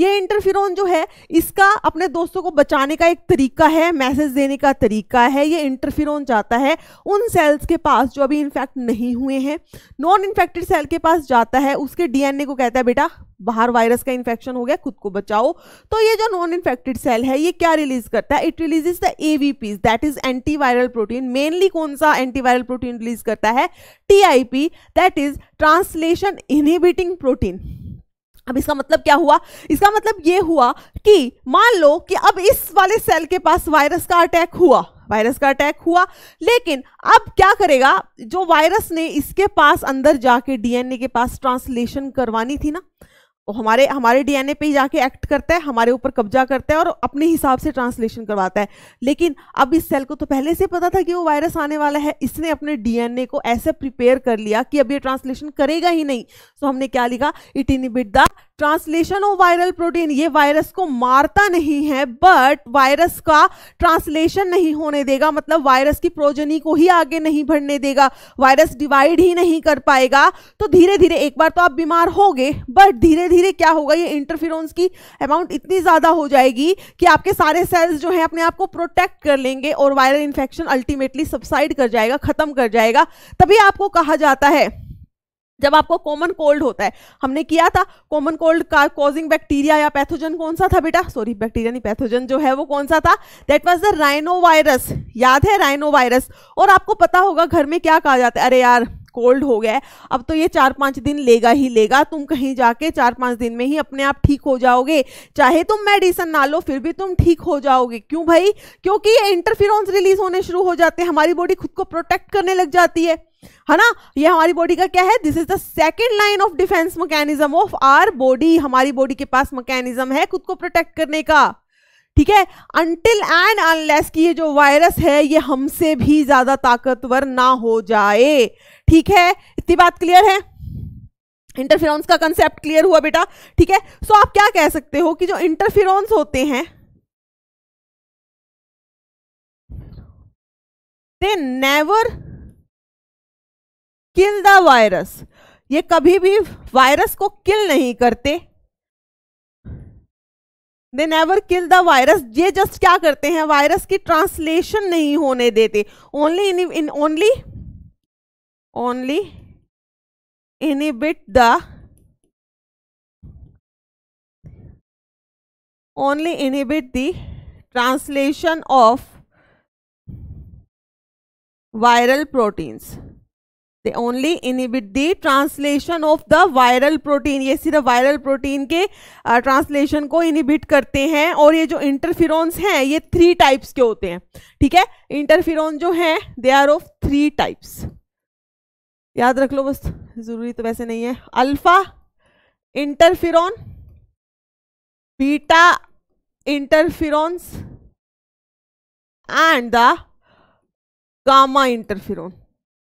ये इंटरफिर जो है इसका अपने दोस्तों को बचाने का एक तरीका है मैसेज देने का तरीका तरीका है ये इंटरफिरोन जाता है उन सेल्स के पास जो अभी इन्फेक्ट नहीं हुए हैं नॉन इन्फेक्टेड सेल के पास जाता है उसके डीएनए को कहता है बेटा बाहर वायरस का इन्फेक्शन हो गया खुद को बचाओ तो ये जो नॉन इन्फेक्टेड सेल है ये क्या रिलीज करता है it releases the A V that is antiviral protein mainly कौन सा एंटीवायरल प्रोटीन रिलीज करता है T I P that is translation inhibiting protein अब इसका मतलब क्या हुआ इसका मतलब ये हुआ कि मान लो कि अब इस वाले सेल के पास वायरस का अटैक हुआ वायरस का अटैक हुआ लेकिन अब क्या करेगा जो वायरस ने इसके पास अंदर जाके डीएनए के पास ट्रांसलेशन करवानी थी ना वो हमारे हमारे डीएनए पे ही जाके एक्ट करता है हमारे ऊपर कब्जा करता है और अपने हिसाब से ट्रांसलेशन करवाता है लेकिन अब इस सेल को तो पहले से पता था कि वो वायरस आने वाला है इसने अपने डीएनए को ऐसे प्रिपेयर कर लिया कि अब ये ट्रांसलेशन करेगा ही नहीं तो हमने क्या लिखा it inhibit the translation of viral protein ये वायरस को मारता नहीं है बट वायरस का ट्रांसलेशन नहीं होने देगा मतलब वायरस की प्रोजनी को ही आगे नहीं बढ़ने देगा वायरस डिवाइड ही नहीं कर पाएगा तो धीरे धीरे एक बार तो आप बीमार होगे बट धीरे धीरे क्या होगा ये इंटरफिरोन्स की अमाउंट इतनी ज़्यादा हो जाएगी कि आपके सारे सेल्स जो हैं अपने आप को प्रोटेक्ट कर लेंगे और वायरल इन्फेक्शन अल्टीमेटली सबसाइड कर जाएगा ख़त्म कर जाएगा तभी आपको कहा जाता है जब आपको कॉमन कोल्ड होता है हमने किया था कॉमन कोल्ड का कॉजिंग बैक्टीरिया या पैथोजन कौन सा था बेटा सॉरी बैक्टीरिया नहीं पैथोजन जो है वो कौन सा था that was the rhinovirus याद है राइनो वायरस और आपको पता होगा घर में क्या कहा जाता है अरे यार कोल्ड हो गया है अब तो ये चार पाँच दिन लेगा ही लेगा तुम कहीं जाके चार पाँच दिन में ही अपने आप ठीक हो जाओगे चाहे तुम मेडिसिन ना लो फिर भी तुम ठीक हो जाओगे क्यों भाई क्योंकि ये इंटरफिरॉन्स रिलीज होने शुरू हो जाते हैं हमारी बॉडी खुद को प्रोटेक्ट करने लग जाती है है ना ये हमारी बॉडी का क्या है this is the second line of defence mechanism of our body हमारी बॉडी के पास मैकेनिज्म है खुद को प्रोटेक्ट करने का ठीक है अनटिल एंड अनलेस की ये जो वायरस है ये हमसे भी ज्यादा ताकतवर ना हो जाए ठीक है इतनी बात क्लियर है इंटरफेरेंस का कंसेप्ट क्लियर हुआ बेटा ठीक है सो आप क्या कह सकते हो कि जो इंटरफेरेंस होते हैं they never kill the virus ये कभी भी वायरस को किल नहीं करते they never kill the virus ये जस्ट क्या करते हैं वायरस की ट्रांसलेशन नहीं होने देते only in only only inhibit the only inhibit the translation of viral proteins they only inhibit the translation of the viral protein ये सिर्फ वायरल प्रोटीन के ट्रांसलेशन को इनिबिट करते हैं और ये जो इंटरफिरॉन्स हैं ये थ्री टाइप्स के होते हैं ठीक है इंटरफिरॉन जो है they are of three types याद रख लो बस ज़रूरी तो वैसे नहीं है alpha interferon beta interferons and the gamma interferon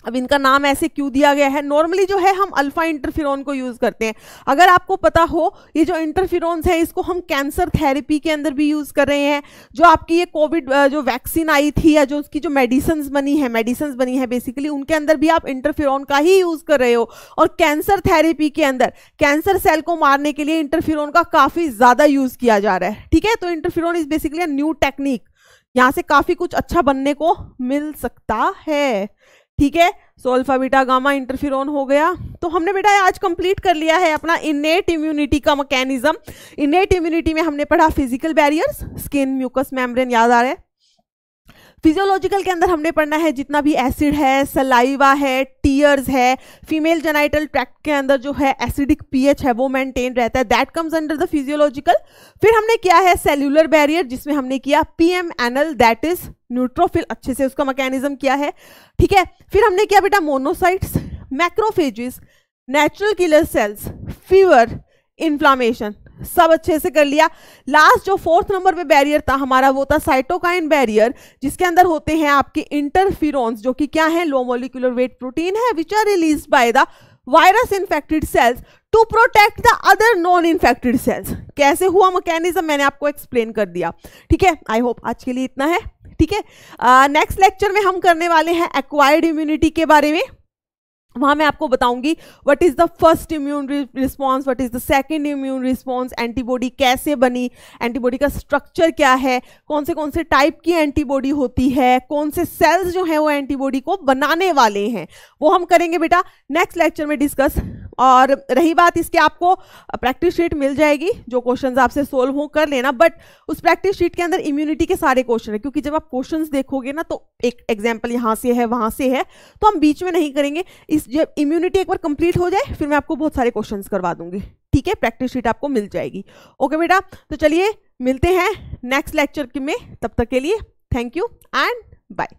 अब इनका नाम ऐसे क्यों दिया गया है नॉर्मली जो है हम अल्फा इंटरफिरोन को यूज़ करते हैं अगर आपको पता हो ये जो इंटरफिरोन्स है इसको हम कैंसर थेरेपी के अंदर भी यूज़ कर रहे हैं जो आपकी ये कोविड जो वैक्सीन आई थी या जो उसकी जो मेडिसन्स बनी है मेडिसन्स बनी है बेसिकली उनके अंदर भी आप इंटरफिरोन का ही यूज़ कर रहे हो और कैंसर थेरेपी के अंदर कैंसर सेल को मारने के लिए इंटरफिरोन का काफ़ी ज़्यादा यूज़ किया जा रहा है ठीक है तो interferon is basically a new technique यहाँ से काफ़ी कुछ अच्छा बनने को मिल सकता है ठीक है so alpha beta gamma interferon हो गया तो हमने बेटा आज कंप्लीट कर लिया है अपना इनेट इम्यूनिटी का मैकेनिज्म इनेट इम्यूनिटी में हमने पढ़ा physical barriers skin mucus membrane याद आ रहा है फिजियोलॉजिकल के अंदर हमने पढ़ना है जितना भी एसिड है सलाइवा है टीयर्स है फीमेल जेनाइटल ट्रैक्ट के अंदर जो है एसिडिक पीएच है वो मेंटेन रहता है that comes under the physiological फिर हमने किया है सेल्यूलर बैरियर जिसमें हमने किया PM NL that is neutrophil अच्छे से उसका मैकेनिज्म किया है ठीक है फिर हमने किया बेटा monocytes macrophages natural killer cells fever inflammation सब अच्छे से कर लिया लास्ट जो फोर्थ नंबर पे बैरियर था हमारा वो था साइटोकाइन बैरियर जिसके अंदर होते हैं आपके इंटरफिर जो कि क्या है लो मोलिकुलर वेट प्रोटीन है which are release by the virus infected cells to protect the other non infected cells कैसे हुआ मैकेनिज्म मैंने आपको एक्सप्लेन कर दिया ठीक है आई होप आज के लिए इतना है ठीक है नेक्स्ट uh, लेक्चर में हम करने वाले हैं एक्वायर्ड इम्यूनिटी के बारे में वहां मैं आपको बताऊंगी what is the first immune response what is the second immune response antibody कैसे बनी एंटीबॉडी का स्ट्रक्चर क्या है कौन से कौन से टाइप की एंटीबॉडी होती है कौन से सेल्स जो हैं वो एंटीबॉडी को बनाने वाले हैं वो हम करेंगे बेटा नेक्स्ट लेक्चर में डिस्कस और रही बात इसके आपको प्रैक्टिस शीट मिल जाएगी जो क्वेश्चन आपसे सोल्व हो कर लेना बट उस प्रैक्टिस शीट के अंदर इम्यूनिटी के सारे क्वेश्चन है क्योंकि जब आप क्वेश्चन देखोगे ना तो एक एग्जाम्पल यहाँ से है वहाँ से है तो हम बीच में नहीं करेंगे इस जब इम्यूनिटी एक बार कंप्लीट हो जाए फिर मैं आपको बहुत सारे क्वेश्चन करवा दूंगी ठीक है प्रैक्टिस शीट आपको मिल जाएगी ओके बेटा तो चलिए मिलते हैं नेक्स्ट लेक्चर में तब तक के लिए थैंक यू एंड बाय